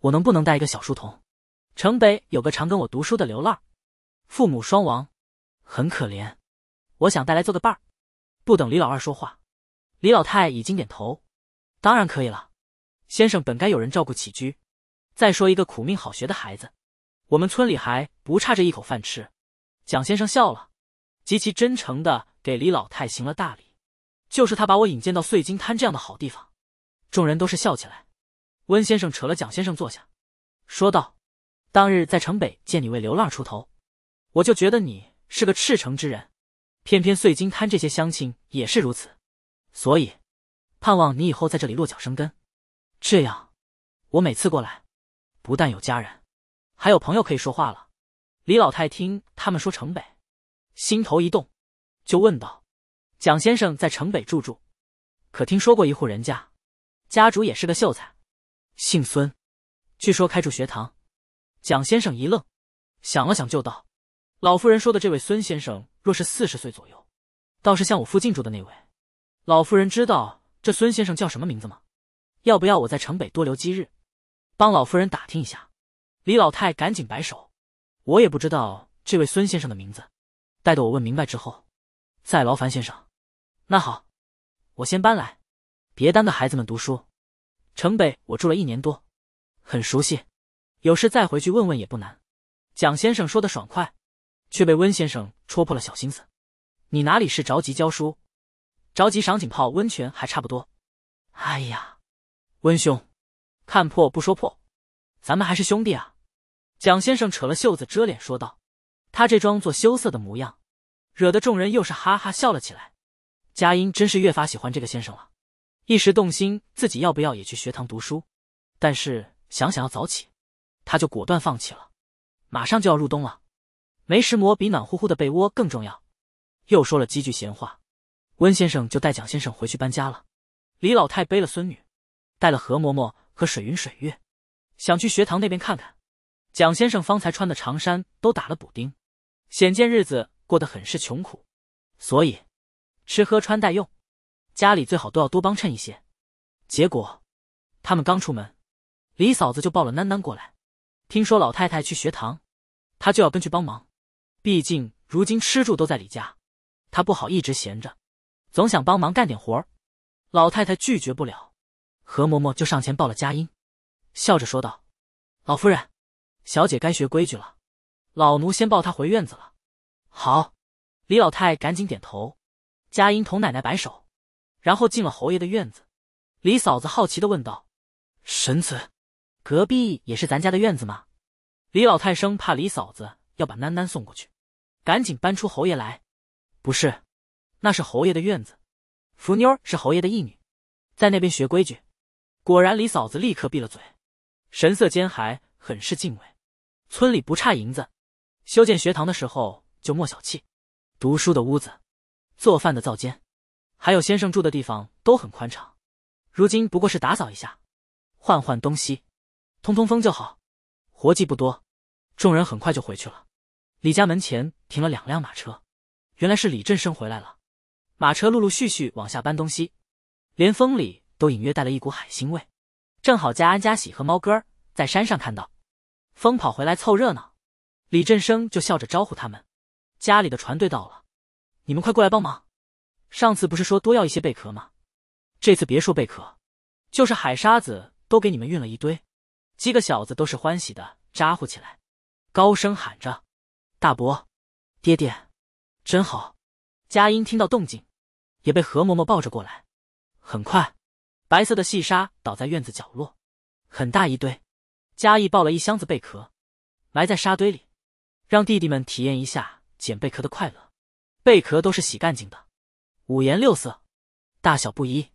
我能不能带一个小书童？城北有个常跟我读书的流浪，父母双亡，很可怜，我想带来做个伴。”不等李老二说话，李老太已经点头：“当然可以了。先生本该有人照顾起居，再说一个苦命好学的孩子，我们村里还不差这一口饭吃。”蒋先生笑了，极其真诚的给李老太行了大礼。就是他把我引荐到碎金滩这样的好地方，众人都是笑起来。温先生扯了蒋先生坐下，说道：“当日在城北见你为流浪出头，我就觉得你是个赤诚之人。偏偏碎金滩这些乡亲也是如此，所以盼望你以后在这里落脚生根。这样，我每次过来，不但有家人，还有朋友可以说话了。”李老太听他们说城北，心头一动，就问道。蒋先生在城北住住，可听说过一户人家，家主也是个秀才，姓孙，据说开住学堂。蒋先生一愣，想了想就道：“老夫人说的这位孙先生，若是四十岁左右，倒是像我附近住的那位。”老夫人知道这孙先生叫什么名字吗？要不要我在城北多留几日，帮老夫人打听一下？李老太赶紧摆手：“我也不知道这位孙先生的名字，待得我问明白之后，再劳烦先生。”那好，我先搬来，别耽搁孩子们读书。城北我住了一年多，很熟悉，有事再回去问问也不难。蒋先生说的爽快，却被温先生戳破了小心思。你哪里是着急教书，着急赏景泡温泉还差不多。哎呀，温兄，看破不说破，咱们还是兄弟啊！蒋先生扯了袖子遮脸说道，他这装作羞涩的模样，惹得众人又是哈哈笑了起来。佳音真是越发喜欢这个先生了，一时动心，自己要不要也去学堂读书？但是想想要早起，他就果断放弃了。马上就要入冬了，梅石磨比暖乎乎的被窝更重要。又说了几句闲话，温先生就带蒋先生回去搬家了。李老太背了孙女，带了何嬷嬷和水云水月，想去学堂那边看看。蒋先生方才穿的长衫都打了补丁，显见日子过得很是穷苦，所以。吃喝穿戴用，家里最好都要多帮衬一些。结果，他们刚出门，李嫂子就抱了囡囡过来。听说老太太去学堂，她就要跟去帮忙。毕竟如今吃住都在李家，她不好一直闲着，总想帮忙干点活儿。老太太拒绝不了，何嬷嬷就上前抱了佳音，笑着说道：“老夫人，小姐该学规矩了，老奴先抱她回院子了。”好，李老太赶紧点头。佳音同奶奶摆手，然后进了侯爷的院子。李嫂子好奇的问道：“婶子，隔壁也是咱家的院子吗？”李老太生怕李嫂子要把囡囡送过去，赶紧搬出侯爷来：“不是，那是侯爷的院子。福妞儿是侯爷的义女，在那边学规矩。”果然，李嫂子立刻闭了嘴，神色间还很是敬畏。村里不差银子，修建学堂的时候就莫小气，读书的屋子。做饭的灶间，还有先生住的地方都很宽敞，如今不过是打扫一下，换换东西，通通风就好，活计不多，众人很快就回去了。李家门前停了两辆马车，原来是李振生回来了。马车陆陆续续往下搬东西，连风里都隐约带了一股海腥味。正好家安家喜和猫哥在山上看到，风跑回来凑热闹，李振生就笑着招呼他们：“家里的船队到了。”你们快过来帮忙！上次不是说多要一些贝壳吗？这次别说贝壳，就是海沙子都给你们运了一堆。几个小子都是欢喜的咋呼起来，高声喊着：“大伯，爹爹，真好！”佳音听到动静，也被何嬷嬷抱着过来。很快，白色的细沙倒在院子角落，很大一堆。佳义抱了一箱子贝壳，埋在沙堆里，让弟弟们体验一下捡贝壳的快乐。贝壳都是洗干净的，五颜六色，大小不一，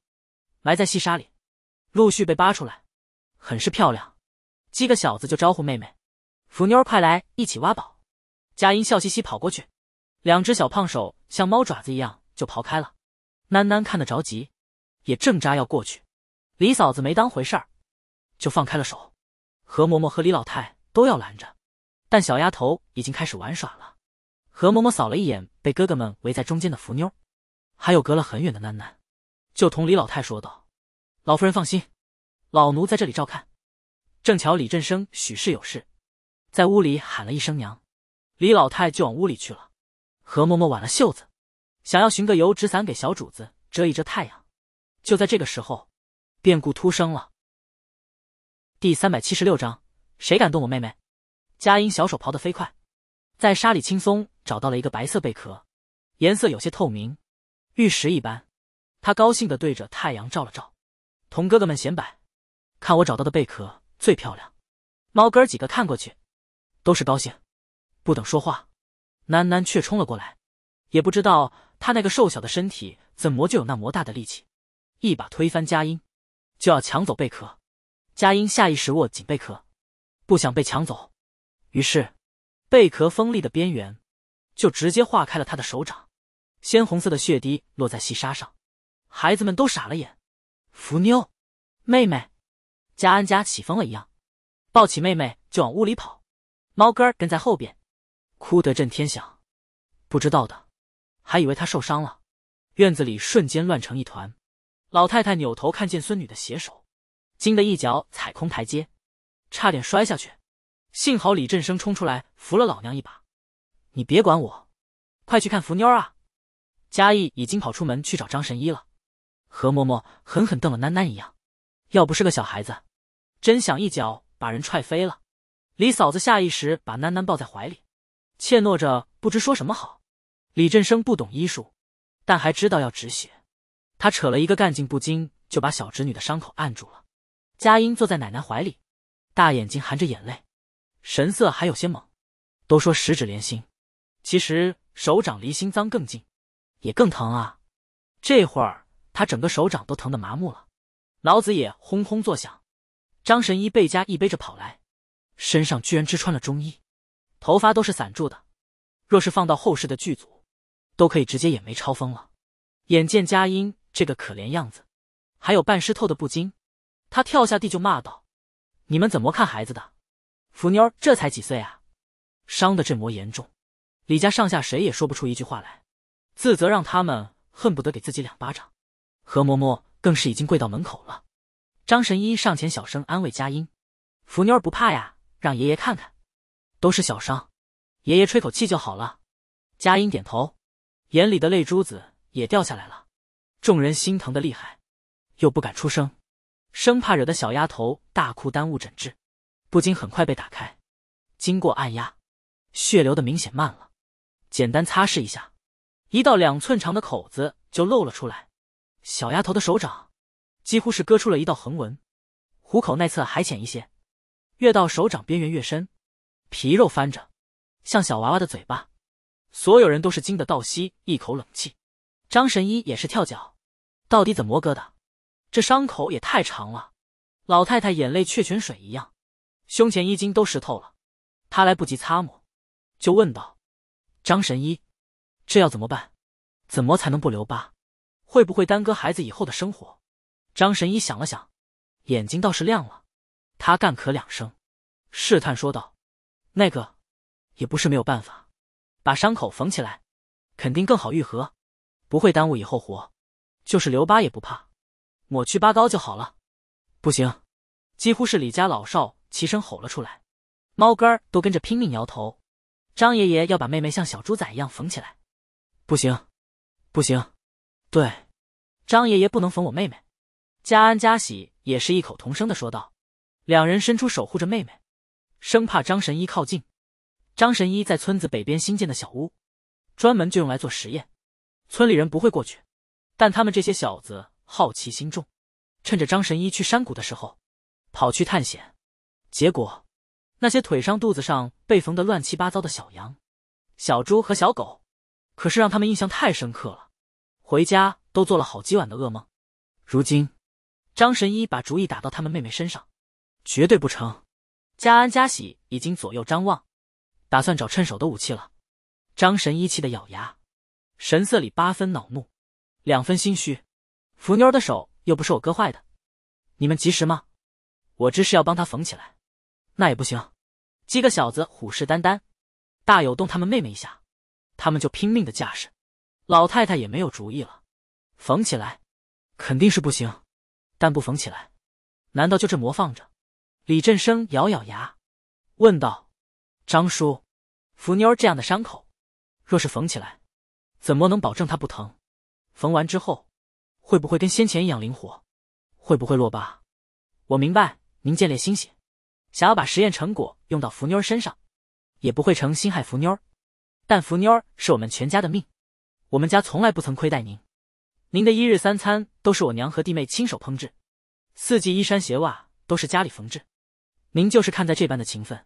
埋在细沙里，陆续被扒出来，很是漂亮。几个小子就招呼妹妹：“福妞儿，快来一起挖宝！”佳音笑嘻嘻跑过去，两只小胖手像猫爪子一样就刨开了。囡囡看得着急，也正扎要过去，李嫂子没当回事儿，就放开了手。何嬷嬷和李老太都要拦着，但小丫头已经开始玩耍了。何嬷嬷扫了一眼。被哥哥们围在中间的福妞，还有隔了很远的囡囡，就同李老太说道：“老夫人放心，老奴在这里照看。”正巧李振生许氏有事，在屋里喊了一声“娘”，李老太就往屋里去了。何嬷嬷挽了袖子，想要寻个油纸伞给小主子遮一遮太阳。就在这个时候，变故突生了。第三百七十六章，谁敢动我妹妹？佳音小手刨得飞快，在沙里轻松。找到了一个白色贝壳，颜色有些透明，玉石一般。他高兴的对着太阳照了照，同哥哥们显摆，看我找到的贝壳最漂亮。猫哥几个看过去，都是高兴。不等说话，楠楠却冲了过来，也不知道他那个瘦小的身体怎么就有那么大的力气，一把推翻佳音，就要抢走贝壳。佳音下意识握紧贝壳，不想被抢走，于是贝壳锋利的边缘。就直接化开了他的手掌，鲜红色的血滴落在细沙上，孩子们都傻了眼。福妞，妹妹，家安家起风了一样，抱起妹妹就往屋里跑，猫哥儿跟在后边，哭得震天响。不知道的，还以为他受伤了。院子里瞬间乱成一团。老太太扭头看见孙女的血手，惊得一脚踩空台阶，差点摔下去。幸好李振生冲出来扶了老娘一把。你别管我，快去看福妞儿啊！佳义已经跑出门去找张神医了。何嬷嬷狠狠瞪了囡囡一样，要不是个小孩子，真想一脚把人踹飞了。李嫂子下意识把囡囡抱在怀里，怯懦着不知说什么好。李振生不懂医术，但还知道要止血，他扯了一个干劲不惊，就把小侄女的伤口按住了。佳音坐在奶奶怀里，大眼睛含着眼泪，神色还有些懵。都说十指连心。其实手掌离心脏更近，也更疼啊！这会儿他整个手掌都疼得麻木了，脑子也轰轰作响。张神医背夹一背着跑来，身上居然只穿了中衣，头发都是散住的。若是放到后世的剧组，都可以直接眼眉超风了。眼见佳音这个可怜样子，还有半湿透的布巾，他跳下地就骂道：“你们怎么看孩子的？福妞这才几岁啊，伤的这么严重！”李家上下谁也说不出一句话来，自责让他们恨不得给自己两巴掌。何嬷嬷更是已经跪到门口了。张神医上前小声安慰佳音：“福妞儿不怕呀，让爷爷看看，都是小伤，爷爷吹口气就好了。”佳音点头，眼里的泪珠子也掉下来了。众人心疼的厉害，又不敢出声，生怕惹得小丫头大哭耽误诊治，不禁很快被打开，经过按压，血流的明显慢了。简单擦拭一下，一道两寸长的口子就露了出来。小丫头的手掌，几乎是割出了一道横纹，虎口那侧还浅一些，越到手掌边缘越深，皮肉翻着，像小娃娃的嘴巴。所有人都是惊得倒吸一口冷气，张神医也是跳脚，到底怎么割的？这伤口也太长了！老太太眼泪却泉水一样，胸前衣襟都湿透了，她来不及擦抹，就问道。张神医，这要怎么办？怎么才能不留疤？会不会耽搁孩子以后的生活？张神医想了想，眼睛倒是亮了。他干咳两声，试探说道：“那个，也不是没有办法，把伤口缝起来，肯定更好愈合，不会耽误以后活。就是留疤也不怕，抹去疤膏就好了。”不行！几乎是李家老少齐声吼了出来，猫干儿都跟着拼命摇头。张爷爷要把妹妹像小猪仔一样缝起来，不行，不行，对，张爷爷不能缝我妹妹。家安、家喜也是异口同声的说道，两人伸出守护着妹妹，生怕张神医靠近。张神医在村子北边新建的小屋，专门就用来做实验。村里人不会过去，但他们这些小子好奇心重，趁着张神医去山谷的时候，跑去探险，结果。那些腿上、肚子上被缝的乱七八糟的小羊、小猪和小狗，可是让他们印象太深刻了，回家都做了好几晚的噩梦。如今，张神医把主意打到他们妹妹身上，绝对不成。嘉安、嘉喜已经左右张望，打算找趁手的武器了。张神医气得咬牙，神色里八分恼怒，两分心虚。福妞儿的手又不是我割坏的，你们及时吗？我这是要帮她缝起来。那也不行，几个小子虎视眈眈，大有动他们妹妹一下，他们就拼命的架势。老太太也没有主意了，缝起来肯定是不行，但不缝起来，难道就这模放着？李振生咬咬牙，问道：“张叔，福妞儿这样的伤口，若是缝起来，怎么能保证她不疼？缝完之后，会不会跟先前一样灵活？会不会落疤？”我明白您见猎心险。”想要把实验成果用到福妞儿身上，也不会成心害福妞儿。但福妞儿是我们全家的命，我们家从来不曾亏待您。您的一日三餐都是我娘和弟妹亲手烹制，四季衣衫鞋袜都是家里缝制。您就是看在这般的情分，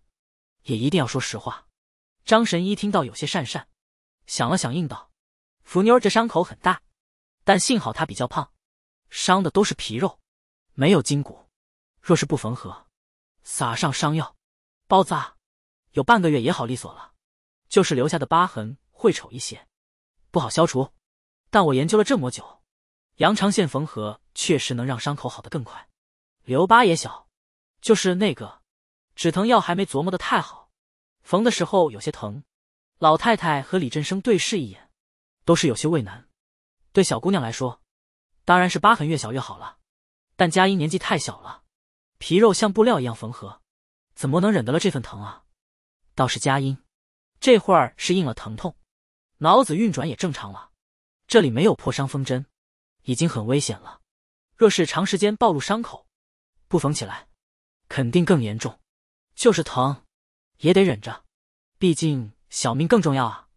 也一定要说实话。张神医听到有些讪讪，想了想应道：“福妞儿这伤口很大，但幸好她比较胖，伤的都是皮肉，没有筋骨。若是不缝合。”撒上伤药，包扎，有半个月也好利索了，就是留下的疤痕会丑一些，不好消除。但我研究了这么久，羊肠线缝合确实能让伤口好的更快，留疤也小。就是那个止疼药还没琢磨的太好，缝的时候有些疼。老太太和李振生对视一眼，都是有些为难。对小姑娘来说，当然是疤痕越小越好了，但佳音年纪太小了。皮肉像布料一样缝合，怎么能忍得了这份疼啊？倒是佳音，这会儿是应了疼痛，脑子运转也正常了。这里没有破伤风针，已经很危险了。若是长时间暴露伤口，不缝起来，肯定更严重。就是疼，也得忍着，毕竟小命更重要啊。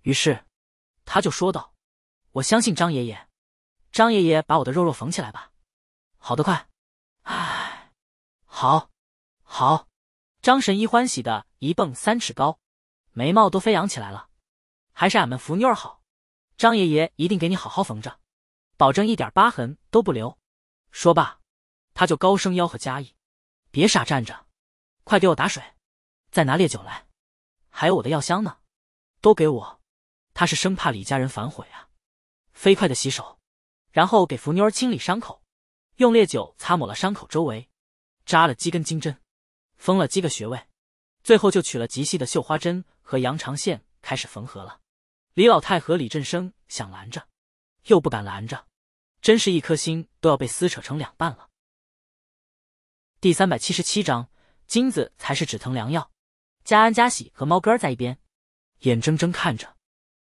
于是，他就说道：“我相信张爷爷，张爷爷把我的肉肉缝起来吧。好的快。”好，好，张神医欢喜的一蹦三尺高，眉毛都飞扬起来了。还是俺们福妞儿好，张爷爷一定给你好好缝着，保证一点疤痕都不留。说罢，他就高声吆喝：“佳义，别傻站着，快给我打水，再拿烈酒来，还有我的药箱呢，都给我。”他是生怕李家人反悔啊，飞快的洗手，然后给福妞儿清理伤口，用烈酒擦抹了伤口周围。扎了几根金针，封了几个穴位，最后就取了极细的绣花针和羊肠线开始缝合了。李老太和李振生想拦着，又不敢拦着，真是一颗心都要被撕扯成两半了。第三百七十七章，金子才是止疼良药。家安、家喜和猫哥在一边，眼睁睁看着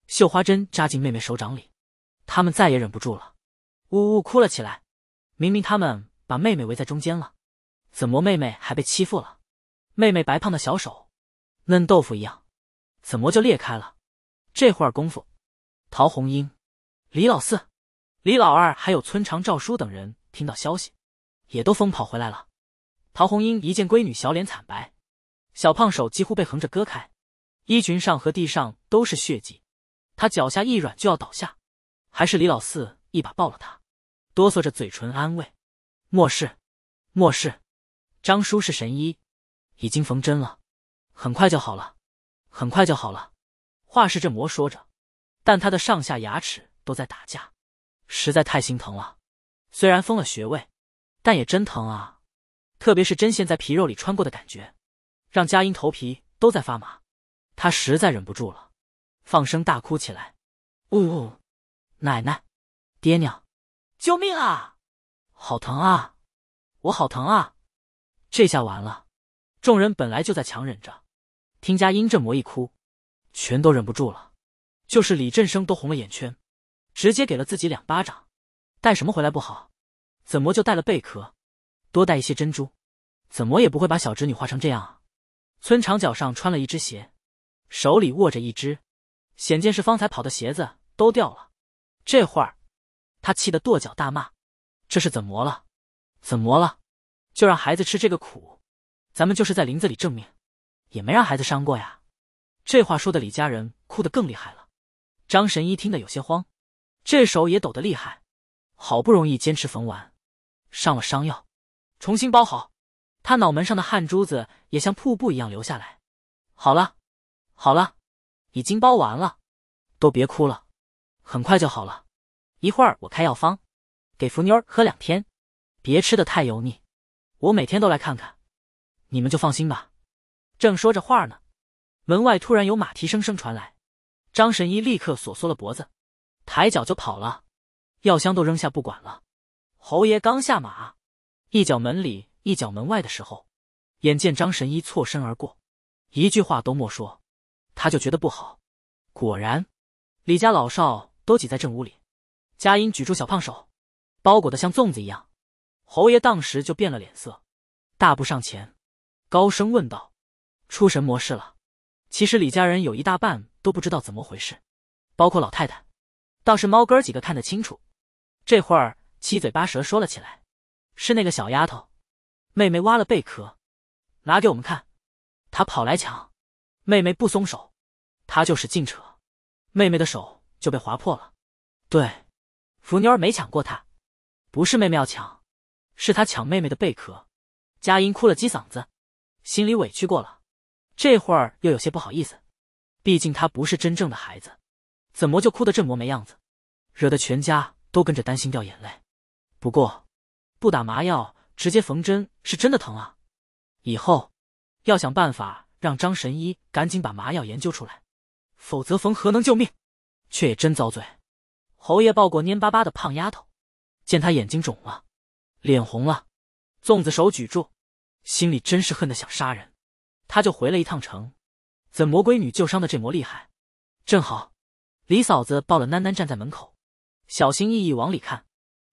绣花针扎进妹妹手掌里，他们再也忍不住了，呜呜哭了起来。明明他们把妹妹围在中间了。怎么，妹妹还被欺负了？妹妹白胖的小手，嫩豆腐一样，怎么就裂开了？这会儿功夫，陶红英、李老四、李老二还有村长赵叔等人听到消息，也都疯跑回来了。陶红英一见闺女，小脸惨白，小胖手几乎被横着割开，衣裙上和地上都是血迹，她脚下一软就要倒下，还是李老四一把抱了她，哆嗦着嘴唇安慰：“莫事，莫事。”张叔是神医，已经缝针了，很快就好了，很快就好了。话是这么说着，但他的上下牙齿都在打架，实在太心疼了。虽然封了穴位，但也真疼啊！特别是针线在皮肉里穿过的感觉，让佳音头皮都在发麻。他实在忍不住了，放声大哭起来：“呜呜，奶奶，爹娘，救命啊！好疼啊，我好疼啊！”这下完了，众人本来就在强忍着，听家音这魔一哭，全都忍不住了。就是李振生都红了眼圈，直接给了自己两巴掌。带什么回来不好，怎么就带了贝壳？多带一些珍珠，怎么也不会把小侄女画成这样啊！村长脚上穿了一只鞋，手里握着一只，显见是方才跑的鞋子都掉了。这会儿，他气得跺脚大骂：“这是怎么了？怎么了？”就让孩子吃这个苦，咱们就是在林子里正面，也没让孩子伤过呀。这话说的李家人哭得更厉害了。张神医听得有些慌，这手也抖得厉害，好不容易坚持缝完，上了伤药，重新包好。他脑门上的汗珠子也像瀑布一样流下来。好了，好了，已经包完了，都别哭了，很快就好了。一会儿我开药方，给福妞儿喝两天，别吃的太油腻。我每天都来看看，你们就放心吧。正说着话呢，门外突然有马蹄声声传来，张神医立刻锁缩了脖子，抬脚就跑了，药箱都扔下不管了。侯爷刚下马，一脚门里一脚门外的时候，眼见张神医错身而过，一句话都没说，他就觉得不好。果然，李家老少都挤在正屋里，佳音举住小胖手，包裹的像粽子一样。侯爷当时就变了脸色，大步上前，高声问道：“出什么事了？”其实李家人有一大半都不知道怎么回事，包括老太太，倒是猫哥几个看得清楚。这会儿七嘴八舌说了起来：“是那个小丫头，妹妹挖了贝壳，拿给我们看，她跑来抢，妹妹不松手，她就使劲扯，妹妹的手就被划破了。对，福妞儿没抢过她，不是妹妹要抢。”是他抢妹妹的贝壳，佳音哭了几嗓子，心里委屈过了，这会儿又有些不好意思。毕竟她不是真正的孩子，怎么就哭得这么没样子，惹得全家都跟着担心掉眼泪。不过，不打麻药直接缝针是真的疼啊！以后要想办法让张神医赶紧把麻药研究出来，否则缝合能救命，却也真遭罪。侯爷抱过蔫巴巴的胖丫头，见她眼睛肿了。脸红了，粽子手举住，心里真是恨得想杀人。他就回了一趟城，怎魔鬼女就伤的这魔厉害？正好，李嫂子抱了囡囡站在门口，小心翼翼往里看，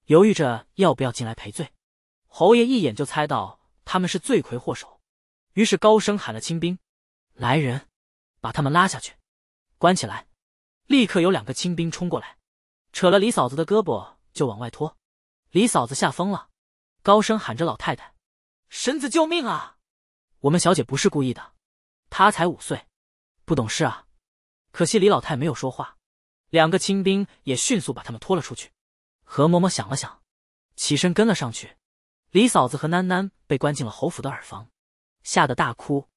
犹豫着要不要进来赔罪。侯爷一眼就猜到他们是罪魁祸首，于是高声喊了清兵：“来人，把他们拉下去，关起来！”立刻有两个清兵冲过来，扯了李嫂子的胳膊就往外拖。李嫂子吓疯了。高声喊着：“老太太，神子救命啊！我们小姐不是故意的，她才五岁，不懂事啊！”可惜李老太没有说话，两个清兵也迅速把他们拖了出去。何嬷嬷想了想，起身跟了上去。李嫂子和囡囡被关进了侯府的耳房，吓得大哭，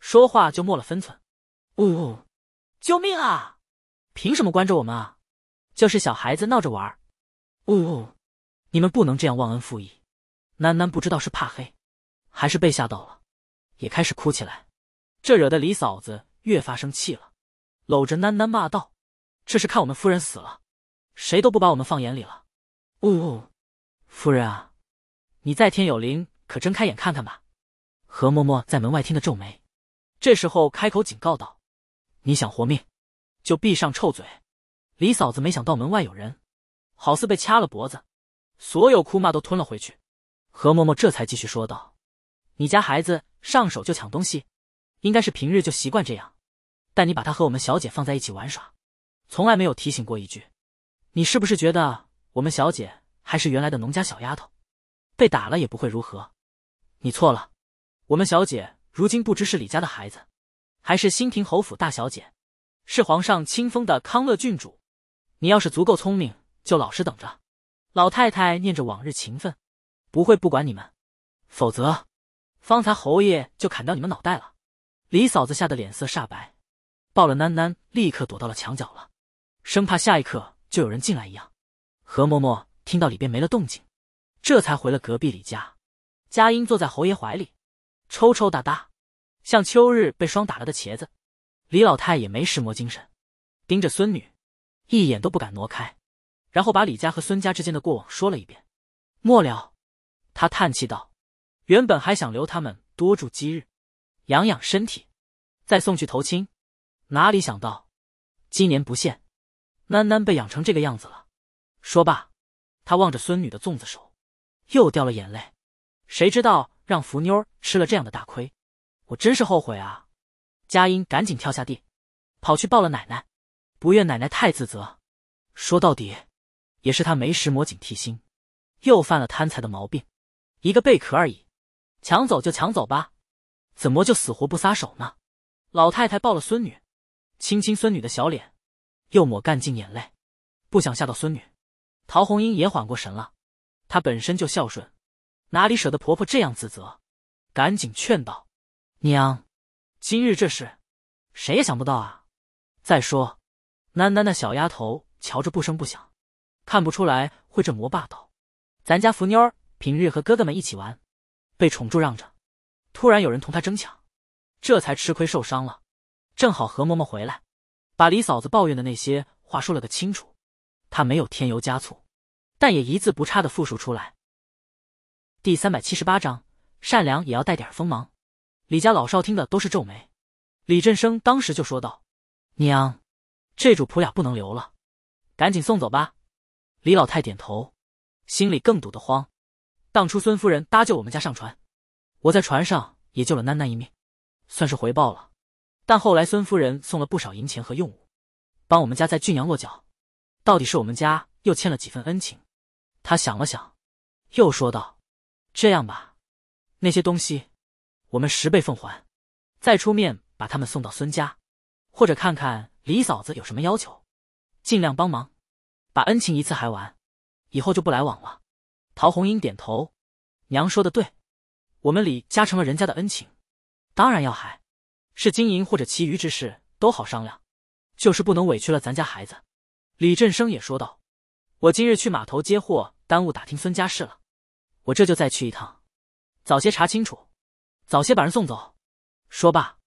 说话就没了分寸：“呜呜，救命啊！凭什么关着我们啊？就是小孩子闹着玩儿。”“呜呜，你们不能这样忘恩负义！”囡囡不知道是怕黑，还是被吓到了，也开始哭起来。这惹得李嫂子越发生气了，搂着囡囡骂道：“这是看我们夫人死了，谁都不把我们放眼里了。”呜，夫人啊，你在天有灵，可睁开眼看看吧。何嬷嬷在门外听得皱眉，这时候开口警告道：“你想活命，就闭上臭嘴。”李嫂子没想到门外有人，好似被掐了脖子，所有哭骂都吞了回去。何嬷嬷这才继续说道：“你家孩子上手就抢东西，应该是平日就习惯这样。但你把他和我们小姐放在一起玩耍，从来没有提醒过一句。你是不是觉得我们小姐还是原来的农家小丫头，被打了也不会如何？你错了，我们小姐如今不知是李家的孩子，还是新亭侯府大小姐，是皇上亲封的康乐郡主。你要是足够聪明，就老实等着。”老太太念着往日情分。不会不管你们，否则方才侯爷就砍掉你们脑袋了。李嫂子吓得脸色煞白，抱了囡囡，立刻躲到了墙角了，生怕下一刻就有人进来一样。何嬷嬷听到里边没了动静，这才回了隔壁李家。佳音坐在侯爷怀里，抽抽搭搭，像秋日被霜打了的茄子。李老太也没什么精神，盯着孙女，一眼都不敢挪开，然后把李家和孙家之间的过往说了一遍，末了。他叹气道：“原本还想留他们多住几日，养养身体，再送去投亲，哪里想到，今年不现，囡囡被养成这个样子了。”说罢，他望着孙女的粽子手，又掉了眼泪。谁知道让福妞儿吃了这样的大亏，我真是后悔啊！佳音赶紧跳下地，跑去抱了奶奶，不愿奶奶太自责。说到底，也是他没时磨警惕心，又犯了贪财的毛病。一个贝壳而已，抢走就抢走吧，怎么就死活不撒手呢？老太太抱了孙女，亲亲孙女的小脸，又抹干净眼泪，不想吓到孙女。陶红英也缓过神了，她本身就孝顺，哪里舍得婆婆这样自责？赶紧劝道：“娘，今日这事，谁也想不到啊。再说，囡囡那小丫头瞧着不声不响，看不出来会这么霸道。咱家福妞儿。”平日和哥哥们一起玩，被宠住让着，突然有人同他争抢，这才吃亏受伤了。正好何嬷嬷回来，把李嫂子抱怨的那些话说了个清楚，她没有添油加醋，但也一字不差的复述出来。第三百七十八章：善良也要带点锋芒。李家老少听的都是皱眉。李振生当时就说道：“娘，这主仆俩不能留了，赶紧送走吧。”李老太点头，心里更堵得慌。当初孙夫人搭救我们家上船，我在船上也救了囡囡一命，算是回报了。但后来孙夫人送了不少银钱和用物，帮我们家在郡阳落脚，到底是我们家又欠了几分恩情。他想了想，又说道：“这样吧，那些东西，我们十倍奉还，再出面把他们送到孙家，或者看看李嫂子有什么要求，尽量帮忙，把恩情一次还完，以后就不来往了。”陶红英点头：“娘说的对，我们李家成了人家的恩情，当然要还。是金银或者其余之事都好商量，就是不能委屈了咱家孩子。”李振生也说道：“我今日去码头接货，耽误打听孙家事了，我这就再去一趟，早些查清楚，早些把人送走。”说罢，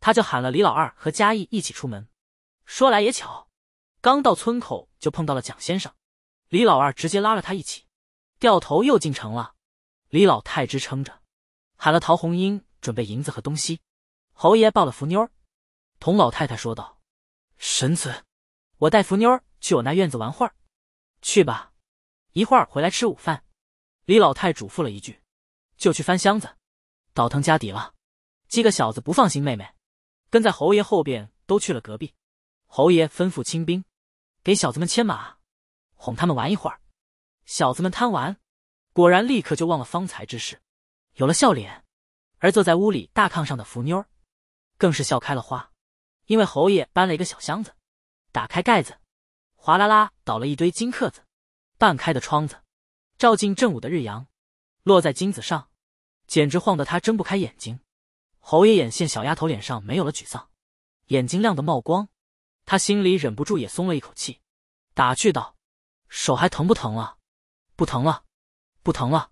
他就喊了李老二和嘉义一起出门。说来也巧，刚到村口就碰到了蒋先生，李老二直接拉了他一起。掉头又进城了，李老太支撑着，喊了陶红英准备银子和东西。侯爷抱了福妞儿，童老太太说道：“神子，我带福妞儿去我那院子玩会儿，去吧，一会儿回来吃午饭。”李老太嘱咐了一句，就去翻箱子，倒腾家底了。几个小子不放心妹妹，跟在侯爷后边都去了隔壁。侯爷吩咐清兵，给小子们牵马，哄他们玩一会儿。小子们贪玩，果然立刻就忘了方才之事，有了笑脸。而坐在屋里大炕上的福妞儿，更是笑开了花，因为侯爷搬了一个小箱子，打开盖子，哗啦啦倒了一堆金锞子。半开的窗子，照进正午的日阳，落在金子上，简直晃得他睁不开眼睛。侯爷眼线小丫头脸上没有了沮丧，眼睛亮得冒光，他心里忍不住也松了一口气，打趣道：“手还疼不疼了？”不疼了，不疼了，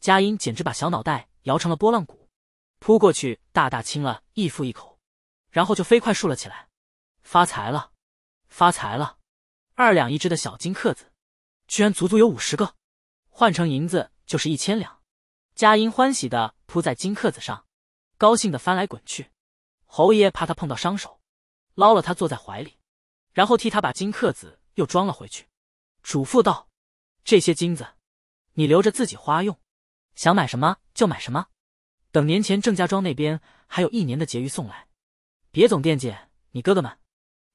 佳音简直把小脑袋摇成了波浪鼓，扑过去大大亲了义父一口，然后就飞快竖了起来。发财了，发财了，二两一只的小金克子，居然足足有五十个，换成银子就是一千两。佳音欢喜的扑在金克子上，高兴的翻来滚去。侯爷怕他碰到伤手，捞了他坐在怀里，然后替他把金克子又装了回去，嘱咐道。这些金子，你留着自己花用，想买什么就买什么。等年前郑家庄那边还有一年的结余送来，别总惦记你哥哥们，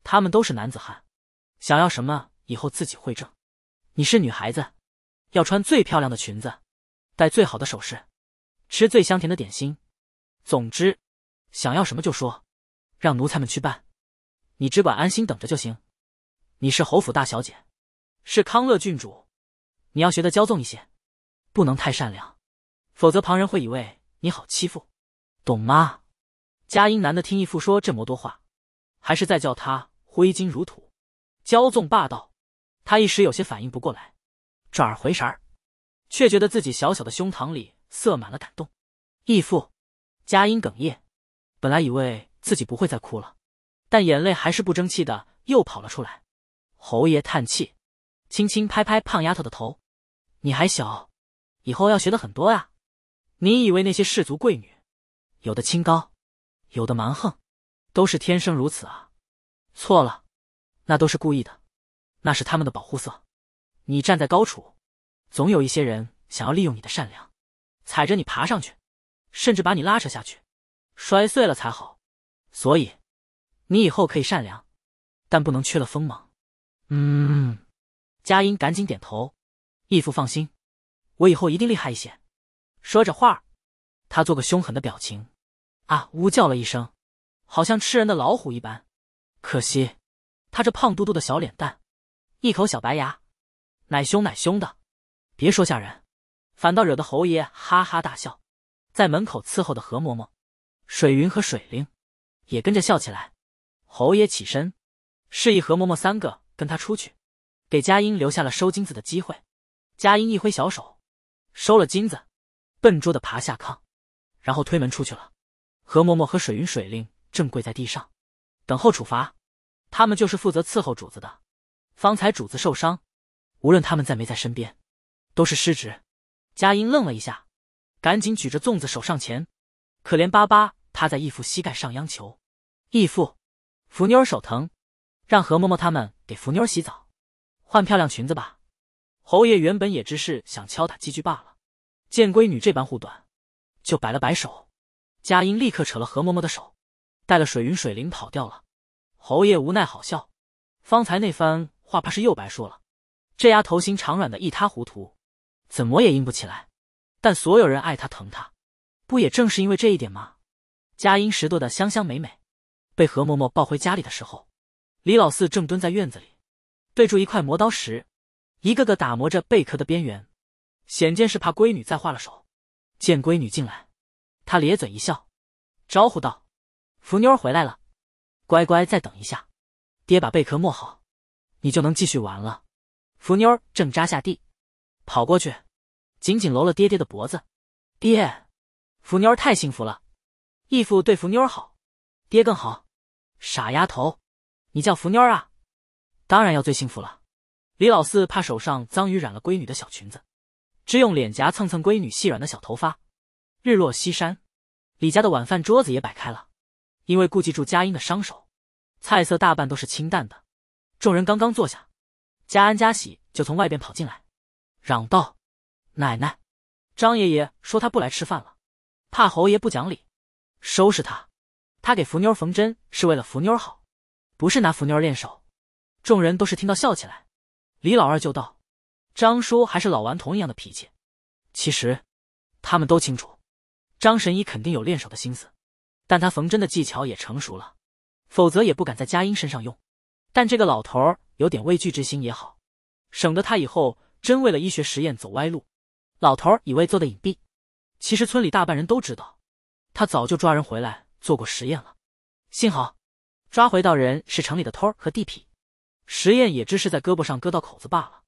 他们都是男子汉，想要什么以后自己会挣。你是女孩子，要穿最漂亮的裙子，戴最好的首饰，吃最香甜的点心。总之，想要什么就说，让奴才们去办，你只管安心等着就行。你是侯府大小姐，是康乐郡主。你要学的骄纵一些，不能太善良，否则旁人会以为你好欺负，懂吗？佳音难得听义父说这么多话，还是在叫他挥金如土、骄纵霸道，他一时有些反应不过来，转而回神儿，却觉得自己小小的胸膛里塞满了感动。义父，佳音哽咽，本来以为自己不会再哭了，但眼泪还是不争气的又跑了出来。侯爷叹气。轻轻拍拍胖丫头的头，你还小，以后要学的很多啊。你以为那些氏族贵女，有的清高，有的蛮横，都是天生如此啊？错了，那都是故意的，那是他们的保护色。你站在高处，总有一些人想要利用你的善良，踩着你爬上去，甚至把你拉扯下去，摔碎了才好。所以，你以后可以善良，但不能缺了锋芒。嗯。佳音赶紧点头，义父放心，我以后一定厉害一些。说着话，他做个凶狠的表情，啊，呜叫了一声，好像吃人的老虎一般。可惜，他这胖嘟嘟的小脸蛋，一口小白牙，奶凶奶凶的，别说吓人，反倒惹得侯爷哈哈大笑。在门口伺候的何嬷嬷、水云和水灵，也跟着笑起来。侯爷起身，示意何嬷嬷三个跟他出去。给佳音留下了收金子的机会，佳音一挥小手，收了金子，笨拙的爬下炕，然后推门出去了。何嬷嬷和水云、水灵正跪在地上等候处罚，他们就是负责伺候主子的。方才主子受伤，无论他们在没在身边，都是失职。佳音愣了一下，赶紧举着粽子手上前，可怜巴巴趴在义父膝盖上央求：“义父，福妞儿手疼，让何嬷嬷他们给福妞儿洗澡。”换漂亮裙子吧，侯爷原本也只是想敲打几句罢了，见闺女这般护短，就摆了摆手。佳音立刻扯了何嬷嬷的手，带了水云、水灵跑掉了。侯爷无奈好笑，方才那番话怕是又白说了。这丫头心肠软的一塌糊涂，怎么也硬不起来。但所有人爱她疼她，不也正是因为这一点吗？佳音拾掇的香香美美，被何嬷嬷抱回家里的时候，李老四正蹲在院子里。对住一块磨刀石，一个个打磨着贝壳的边缘，显见是怕闺女再画了手。见闺女进来，他咧嘴一笑，招呼道：“福妞儿回来了，乖乖再等一下，爹把贝壳磨好，你就能继续玩了。”福妞儿正扎下地，跑过去，紧紧搂了爹爹的脖子：“爹，福妞儿太幸福了，义父对福妞儿好，爹更好。傻丫头，你叫福妞儿啊？”当然要最幸福了。李老四怕手上脏，鱼染了闺女的小裙子，只用脸颊蹭蹭闺女细软的小头发。日落西山，李家的晚饭桌子也摆开了。因为顾及住佳音的伤手，菜色大半都是清淡的。众人刚刚坐下，佳安佳喜就从外边跑进来，嚷道：“奶奶，张爷爷说他不来吃饭了，怕侯爷不讲理，收拾他。他给福妞缝针是为了福妞好，不是拿福妞练手。”众人都是听到笑起来，李老二就道：“张叔还是老顽童一样的脾气。其实，他们都清楚，张神医肯定有练手的心思，但他缝针的技巧也成熟了，否则也不敢在佳音身上用。但这个老头儿有点畏惧之心也好，省得他以后真为了医学实验走歪路。老头儿以为做的隐蔽，其实村里大半人都知道，他早就抓人回来做过实验了。幸好，抓回到人是城里的偷儿和地痞。”实验也只是在胳膊上割道口子罢了，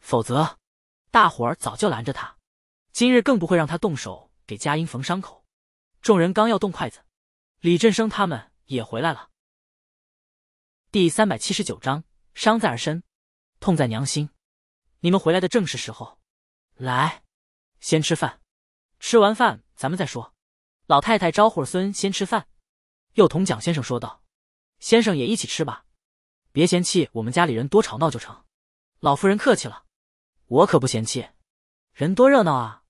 否则，大伙儿早就拦着他。今日更不会让他动手给佳音缝伤口。众人刚要动筷子，李振生他们也回来了。第三百七十九章，伤在儿身，痛在娘心。你们回来的正是时候，来，先吃饭，吃完饭咱们再说。老太太招呼孙先吃饭，又同蒋先生说道：“先生也一起吃吧。”别嫌弃我们家里人多吵闹就成，老夫人客气了，我可不嫌弃，人多热闹啊。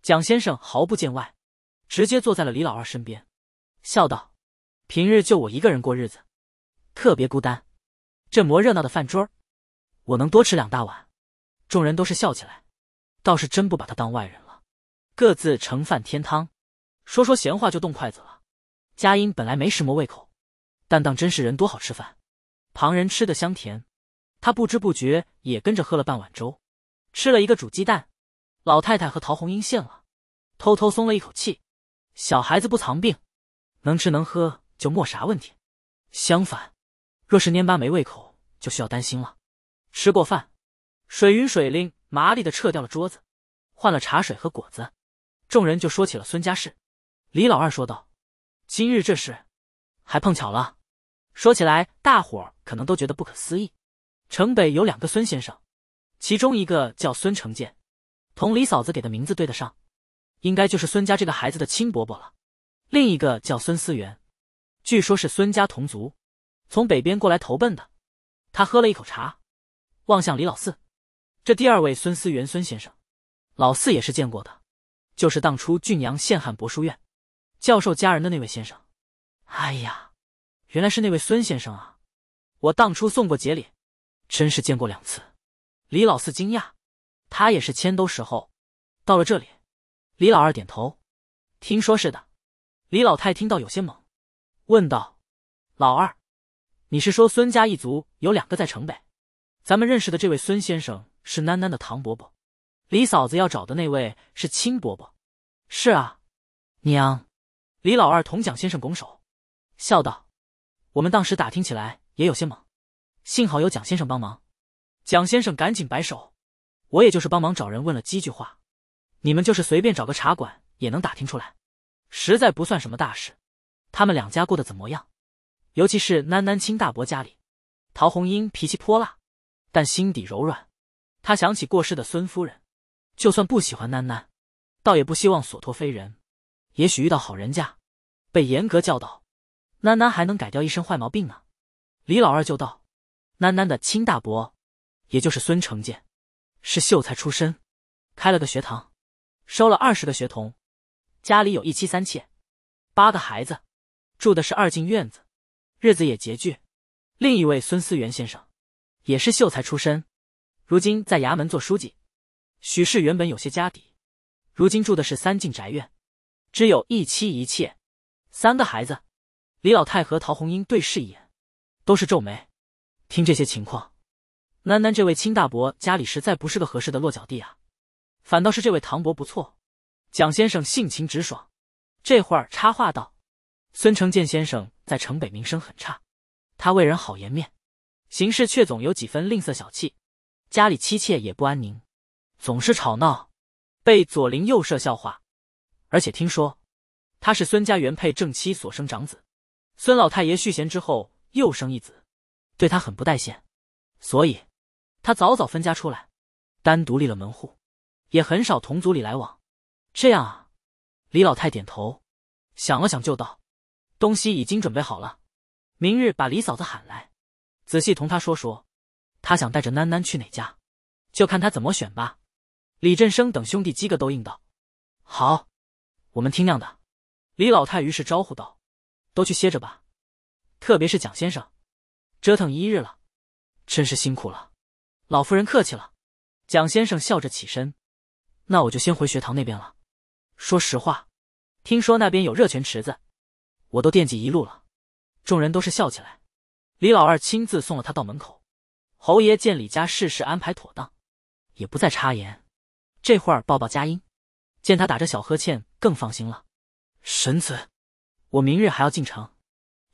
蒋先生毫不见外，直接坐在了李老二身边，笑道：“平日就我一个人过日子，特别孤单，这么热闹的饭桌，我能多吃两大碗。”众人都是笑起来，倒是真不把他当外人了，各自盛饭添汤，说说闲话就动筷子了。佳音本来没什么胃口，但当真是人多好吃饭。旁人吃的香甜，他不知不觉也跟着喝了半碗粥，吃了一个煮鸡蛋。老太太和陶红英信了，偷偷松了一口气。小孩子不藏病，能吃能喝就没啥问题。相反，若是蔫巴没胃口，就需要担心了。吃过饭，水云水灵麻利的撤掉了桌子，换了茶水和果子，众人就说起了孙家事。李老二说道：“今日这事，还碰巧了。”说起来，大伙儿可能都觉得不可思议。城北有两个孙先生，其中一个叫孙成建，同李嫂子给的名字对得上，应该就是孙家这个孩子的亲伯伯了。另一个叫孙思源，据说是孙家同族，从北边过来投奔的。他喝了一口茶，望向李老四。这第二位孙思源孙先生，老四也是见过的，就是当初俊阳县汉博书院教授家人的那位先生。哎呀。原来是那位孙先生啊！我当初送过节礼，真是见过两次。李老四惊讶，他也是迁都时候到了这里。李老二点头，听说是的。李老太听到有些懵，问道：“老二，你是说孙家一族有两个在城北？咱们认识的这位孙先生是囡囡的唐伯伯，李嫂子要找的那位是亲伯伯？”“是啊，娘。”李老二同蒋先生拱手，笑道。我们当时打听起来也有些懵，幸好有蒋先生帮忙。蒋先生赶紧摆手，我也就是帮忙找人问了几句话，你们就是随便找个茶馆也能打听出来，实在不算什么大事。他们两家过得怎么样？尤其是囡囡亲大伯家里。陶红英脾气泼辣，但心底柔软。她想起过世的孙夫人，就算不喜欢囡囡，倒也不希望所托非人。也许遇到好人家，被严格教导。囡囡还能改掉一身坏毛病呢，李老二就道：“囡囡的亲大伯，也就是孙成建，是秀才出身，开了个学堂，收了二十个学童，家里有一妻三妾，八个孩子，住的是二进院子，日子也拮据。另一位孙思源先生，也是秀才出身，如今在衙门做书记，许氏原本有些家底，如今住的是三进宅院，只有一妻一妾，三个孩子。”李老太和陶红英对视一眼，都是皱眉。听这些情况，囡囡这位亲大伯家里实在不是个合适的落脚地啊。反倒是这位唐伯不错。蒋先生性情直爽，这会儿插话道：“孙成建先生在城北名声很差，他为人好颜面，行事却总有几分吝啬小气，家里妻妾也不安宁，总是吵闹，被左邻右舍笑话。而且听说他是孙家原配正妻所生长子。”孙老太爷续弦之后又生一子，对他很不待见，所以，他早早分家出来，单独立了门户，也很少同族里来往。这样啊，李老太点头，想了想就道：“东西已经准备好了，明日把李嫂子喊来，仔细同她说说，她想带着囡囡去哪家，就看她怎么选吧。”李振生等兄弟几个都应道：“好，我们听娘的。”李老太于是招呼道。都去歇着吧，特别是蒋先生，折腾一日了，真是辛苦了。老夫人客气了。蒋先生笑着起身，那我就先回学堂那边了。说实话，听说那边有热泉池子，我都惦记一路了。众人都是笑起来。李老二亲自送了他到门口。侯爷见李家事事安排妥当，也不再插言。这会儿抱抱佳音，见他打着小呵欠，更放心了。神子。我明日还要进城，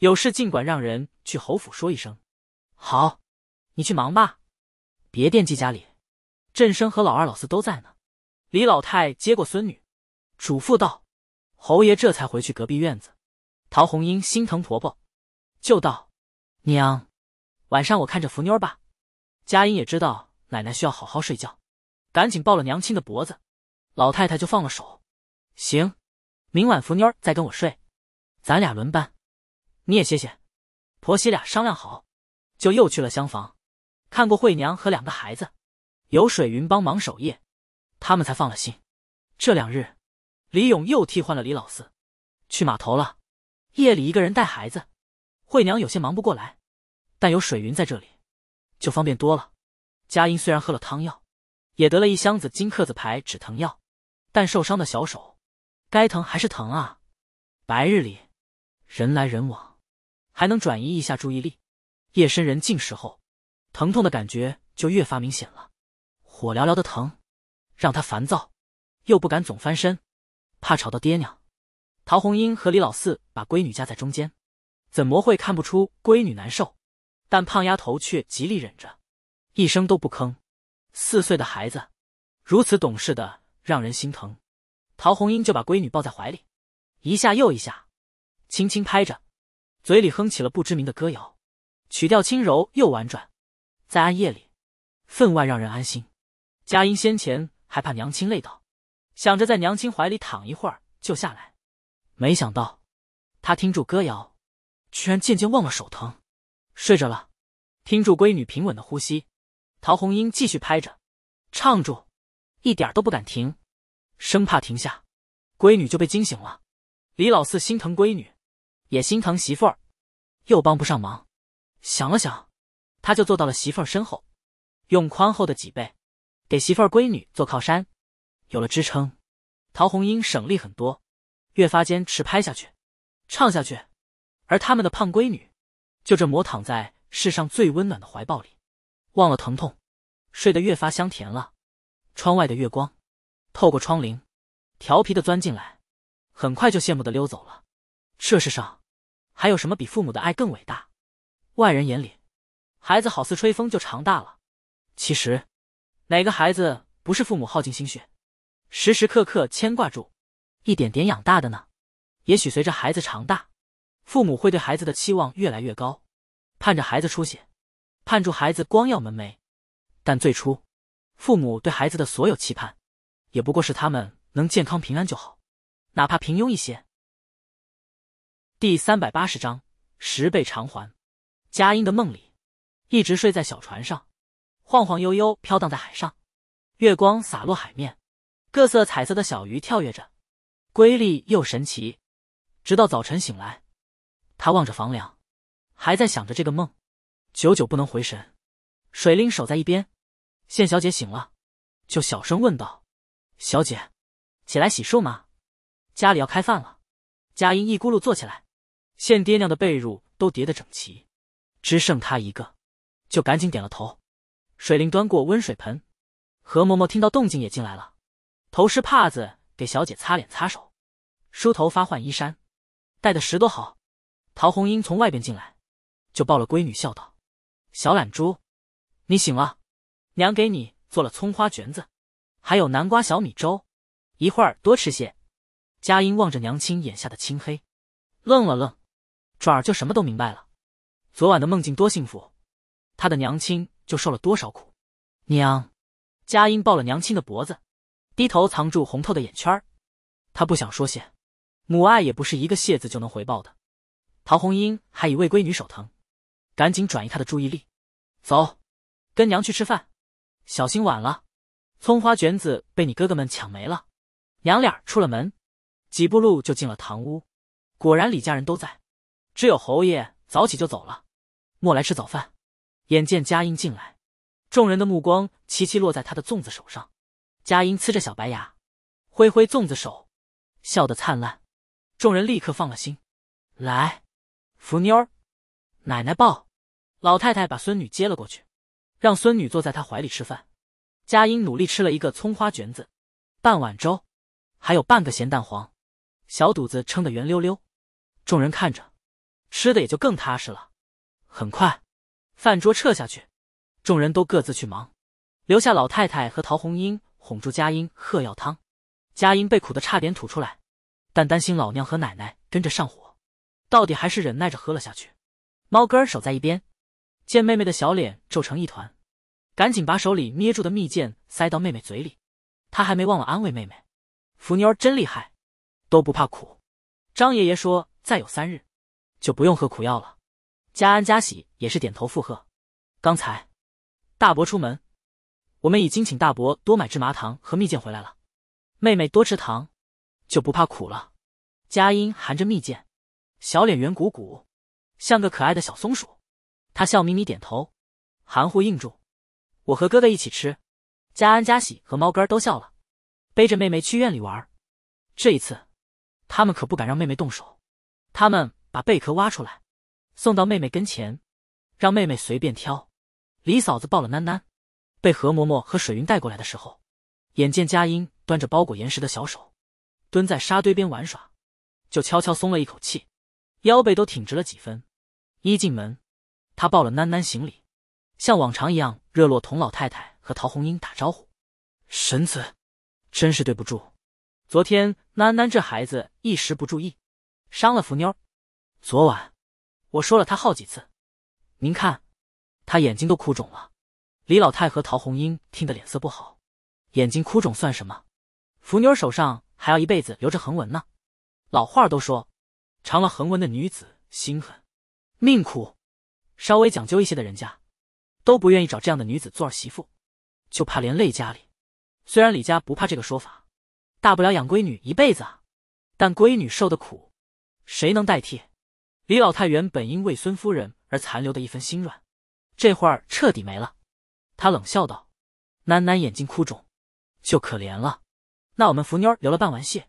有事尽管让人去侯府说一声。好，你去忙吧，别惦记家里，振生和老二、老四都在呢。李老太接过孙女，嘱咐道：“侯爷这才回去隔壁院子。”陶红英心疼婆婆，就道：“娘，晚上我看着福妞儿吧。”佳音也知道奶奶需要好好睡觉，赶紧抱了娘亲的脖子，老太太就放了手。行，明晚福妞儿再跟我睡。咱俩轮班，你也歇歇。婆媳俩商量好，就又去了厢房，看过慧娘和两个孩子，有水云帮忙守夜，他们才放了心。这两日，李勇又替换了李老四，去码头了。夜里一个人带孩子，慧娘有些忙不过来，但有水云在这里，就方便多了。佳音虽然喝了汤药，也得了一箱子金克子牌止疼药，但受伤的小手，该疼还是疼啊。白日里。人来人往，还能转移一下注意力。夜深人静时候，疼痛的感觉就越发明显了，火燎燎的疼，让他烦躁，又不敢总翻身，怕吵到爹娘。陶红英和李老四把闺女夹在中间，怎么会看不出闺女难受？但胖丫头却极力忍着，一声都不吭。四岁的孩子，如此懂事的让人心疼。陶红英就把闺女抱在怀里，一下又一下。轻轻拍着，嘴里哼起了不知名的歌谣，曲调轻柔又婉转，在暗夜里分外让人安心。佳音先前还怕娘亲累到，想着在娘亲怀里躺一会儿就下来，没想到她听住歌谣，居然渐渐忘了手疼，睡着了。听住闺女平稳的呼吸，陶红英继续拍着，唱住，一点都不敢停，生怕停下，闺女就被惊醒了。李老四心疼闺女。也心疼媳妇儿，又帮不上忙，想了想，他就坐到了媳妇儿身后，用宽厚的脊背给媳妇儿闺女做靠山。有了支撑，陶红英省力很多，越发坚持拍下去，唱下去。而他们的胖闺女，就这模躺在世上最温暖的怀抱里，忘了疼痛，睡得越发香甜了。窗外的月光，透过窗棂，调皮的钻进来，很快就羡慕的溜走了。这世上，还有什么比父母的爱更伟大？外人眼里，孩子好似吹风就长大了。其实，哪个孩子不是父母耗尽心血，时时刻刻牵挂住，一点点养大的呢？也许随着孩子长大，父母会对孩子的期望越来越高，盼着孩子出息，盼住孩子光耀门楣。但最初，父母对孩子的所有期盼，也不过是他们能健康平安就好，哪怕平庸一些。第三百八十章十倍偿还。佳音的梦里，一直睡在小船上，晃晃悠悠飘荡在海上，月光洒落海面，各色彩色的小鱼跳跃着，瑰丽又神奇。直到早晨醒来，他望着房梁，还在想着这个梦，久久不能回神。水灵守在一边，现小姐醒了，就小声问道：“小姐，起来洗漱吗？家里要开饭了。”佳音一咕噜坐起来。现爹娘的被褥都叠得整齐，只剩他一个，就赶紧点了头。水灵端过温水盆，何嬷嬷听到动静也进来了，头湿帕子给小姐擦脸擦手，梳头发换衣衫，带的十多好。陶红英从外边进来，就抱了闺女笑道：“小懒猪，你醒了，娘给你做了葱花卷子，还有南瓜小米粥，一会儿多吃些。”佳音望着娘亲眼下的青黑，愣了愣。转而就什么都明白了，昨晚的梦境多幸福，他的娘亲就受了多少苦。娘，佳音抱了娘亲的脖子，低头藏住红透的眼圈他不想说谢，母爱也不是一个谢字就能回报的。陶红英还以为闺女手疼，赶紧转移她的注意力。走，跟娘去吃饭，小心晚了，葱花卷子被你哥哥们抢没了。娘俩出了门，几步路就进了堂屋，果然李家人都在。只有侯爷早起就走了，莫来吃早饭。眼见佳音进来，众人的目光齐齐落在他的粽子手上。佳音呲着小白牙，挥挥粽子手，笑得灿烂。众人立刻放了心。来，福妞儿，奶奶抱。老太太把孙女接了过去，让孙女坐在她怀里吃饭。佳音努力吃了一个葱花卷子，半碗粥，还有半个咸蛋黄，小肚子撑得圆溜溜。众人看着。吃的也就更踏实了。很快，饭桌撤下去，众人都各自去忙，留下老太太和陶红英哄住佳音喝药汤。佳音被苦的差点吐出来，但担心老娘和奶奶跟着上火，到底还是忍耐着喝了下去。猫哥儿守在一边，见妹妹的小脸皱成一团，赶紧把手里捏住的蜜饯塞到妹妹嘴里。他还没忘了安慰妹妹：“福妞儿真厉害，都不怕苦。”张爷爷说：“再有三日。”就不用喝苦药了。加安、加喜也是点头附和。刚才大伯出门，我们已经请大伯多买芝麻糖和蜜饯回来了。妹妹多吃糖，就不怕苦了。佳音含着蜜饯，小脸圆鼓鼓，像个可爱的小松鼠。她笑眯眯点头，含糊应住。我和哥哥一起吃。佳安、佳喜和猫哥都笑了，背着妹妹去院里玩。这一次，他们可不敢让妹妹动手，他们。把贝壳挖出来，送到妹妹跟前，让妹妹随便挑。李嫂子抱了囡囡，被何嬷嬷和水云带过来的时候，眼见佳音端着包裹岩石的小手，蹲在沙堆边玩耍，就悄悄松了一口气，腰背都挺直了几分。一进门，她抱了囡囡行礼，像往常一样热络，同老太太和陶红英打招呼。婶子，真是对不住，昨天囡囡这孩子一时不注意，伤了福妞儿。昨晚，我说了他好几次，您看，他眼睛都哭肿了。李老太和陶红英听得脸色不好，眼睛哭肿算什么？福妞儿手上还要一辈子留着横纹呢。老话都说，长了横纹的女子心狠，命苦。稍微讲究一些的人家，都不愿意找这样的女子做儿媳妇，就怕连累家里。虽然李家不怕这个说法，大不了养闺女一辈子，啊，但闺女受的苦，谁能代替？李老太原本因为孙夫人而残留的一分心软，这会儿彻底没了。他冷笑道：“囡囡眼睛哭肿，就可怜了。那我们福妞儿了半碗血，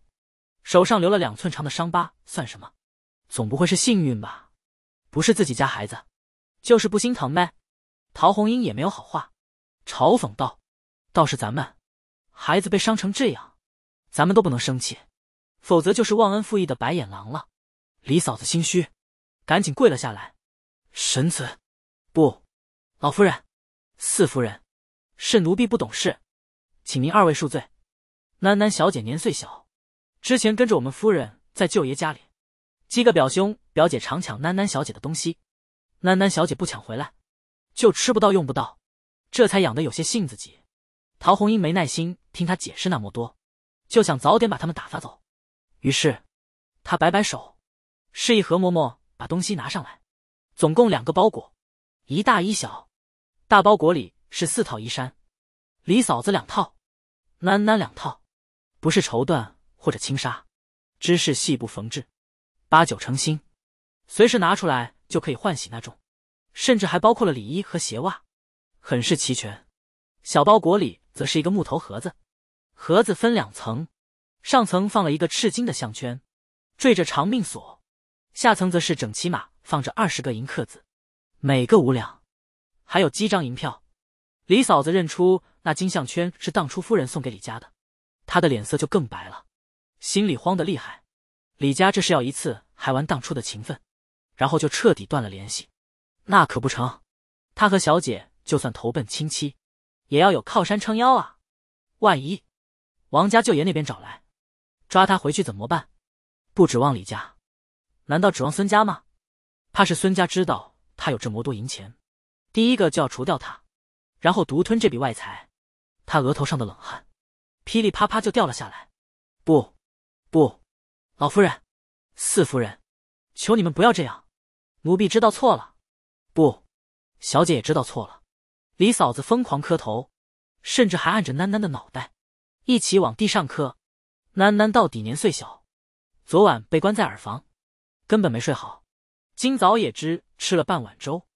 手上留了两寸长的伤疤，算什么？总不会是幸运吧？不是自己家孩子，就是不心疼呗。”陶红英也没有好话，嘲讽道：“倒是咱们，孩子被伤成这样，咱们都不能生气，否则就是忘恩负义的白眼狼了。”李嫂子心虚。赶紧跪了下来，神子，不，老夫人，四夫人，是奴婢不懂事，请您二位恕罪。囡囡小姐年岁小，之前跟着我们夫人在舅爷家里，几个表兄表姐常抢囡囡小姐的东西，囡囡小姐不抢回来，就吃不到用不到，这才养的有些性子急。陶红英没耐心听他解释那么多，就想早点把他们打发走。于是，他摆摆手，示意何嬷嬷。把东西拿上来，总共两个包裹，一大一小。大包裹里是四套衣衫，李嫂子两套，囡囡两套，不是绸缎或者轻纱，只是细布缝制，八九成新，随时拿出来就可以换洗那种。甚至还包括了里衣和鞋袜，很是齐全。小包裹里则是一个木头盒子，盒子分两层，上层放了一个赤金的项圈，缀着长命锁。下层则是整齐码放着二十个银刻子，每个五两，还有几张银票。李嫂子认出那金项圈是当初夫人送给李家的，她的脸色就更白了，心里慌得厉害。李家这是要一次还完当初的情分，然后就彻底断了联系，那可不成。他和小姐就算投奔亲戚，也要有靠山撑腰啊。万一王家舅爷那边找来，抓他回去怎么办？不指望李家。难道指望孙家吗？怕是孙家知道他有这么多银钱，第一个就要除掉他，然后独吞这笔外财。他额头上的冷汗，噼里啪啪就掉了下来。不，不，老夫人，四夫人，求你们不要这样。奴婢知道错了。不，小姐也知道错了。李嫂子疯狂磕头，甚至还按着囡囡的脑袋，一起往地上磕。囡囡到底年岁小，昨晚被关在耳房。根本没睡好，今早也只吃了半碗粥，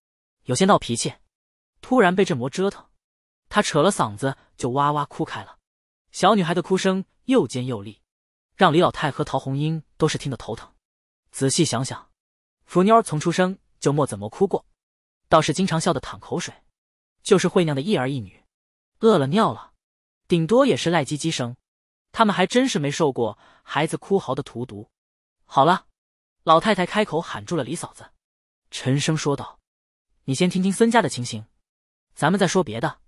有些闹脾气。突然被这魔折腾，他扯了嗓子就哇哇哭开了。小女孩的哭声又尖又厉，让李老太和陶红英都是听得头疼。仔细想想，福妞儿从出生就没怎么哭过，倒是经常笑得淌口水。就是会酿的一儿一女，饿了尿了，顶多也是赖唧唧声。他们还真是没受过孩子哭嚎的荼毒。好了。老太太开口喊住了李嫂子，沉声说道：“你先听听孙家的情形，咱们再说别的。”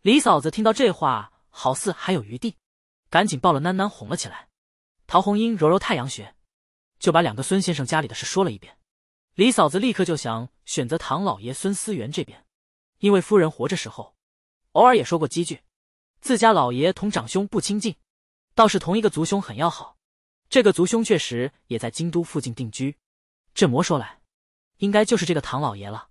李嫂子听到这话，好似还有余地，赶紧抱了囡囡哄了起来。陶红英揉揉太阳穴，就把两个孙先生家里的事说了一遍。李嫂子立刻就想选择唐老爷孙思源这边，因为夫人活着时候，偶尔也说过几句，自家老爷同长兄不亲近，倒是同一个族兄很要好。这个族兄确实也在京都附近定居，这么说来，应该就是这个唐老爷了。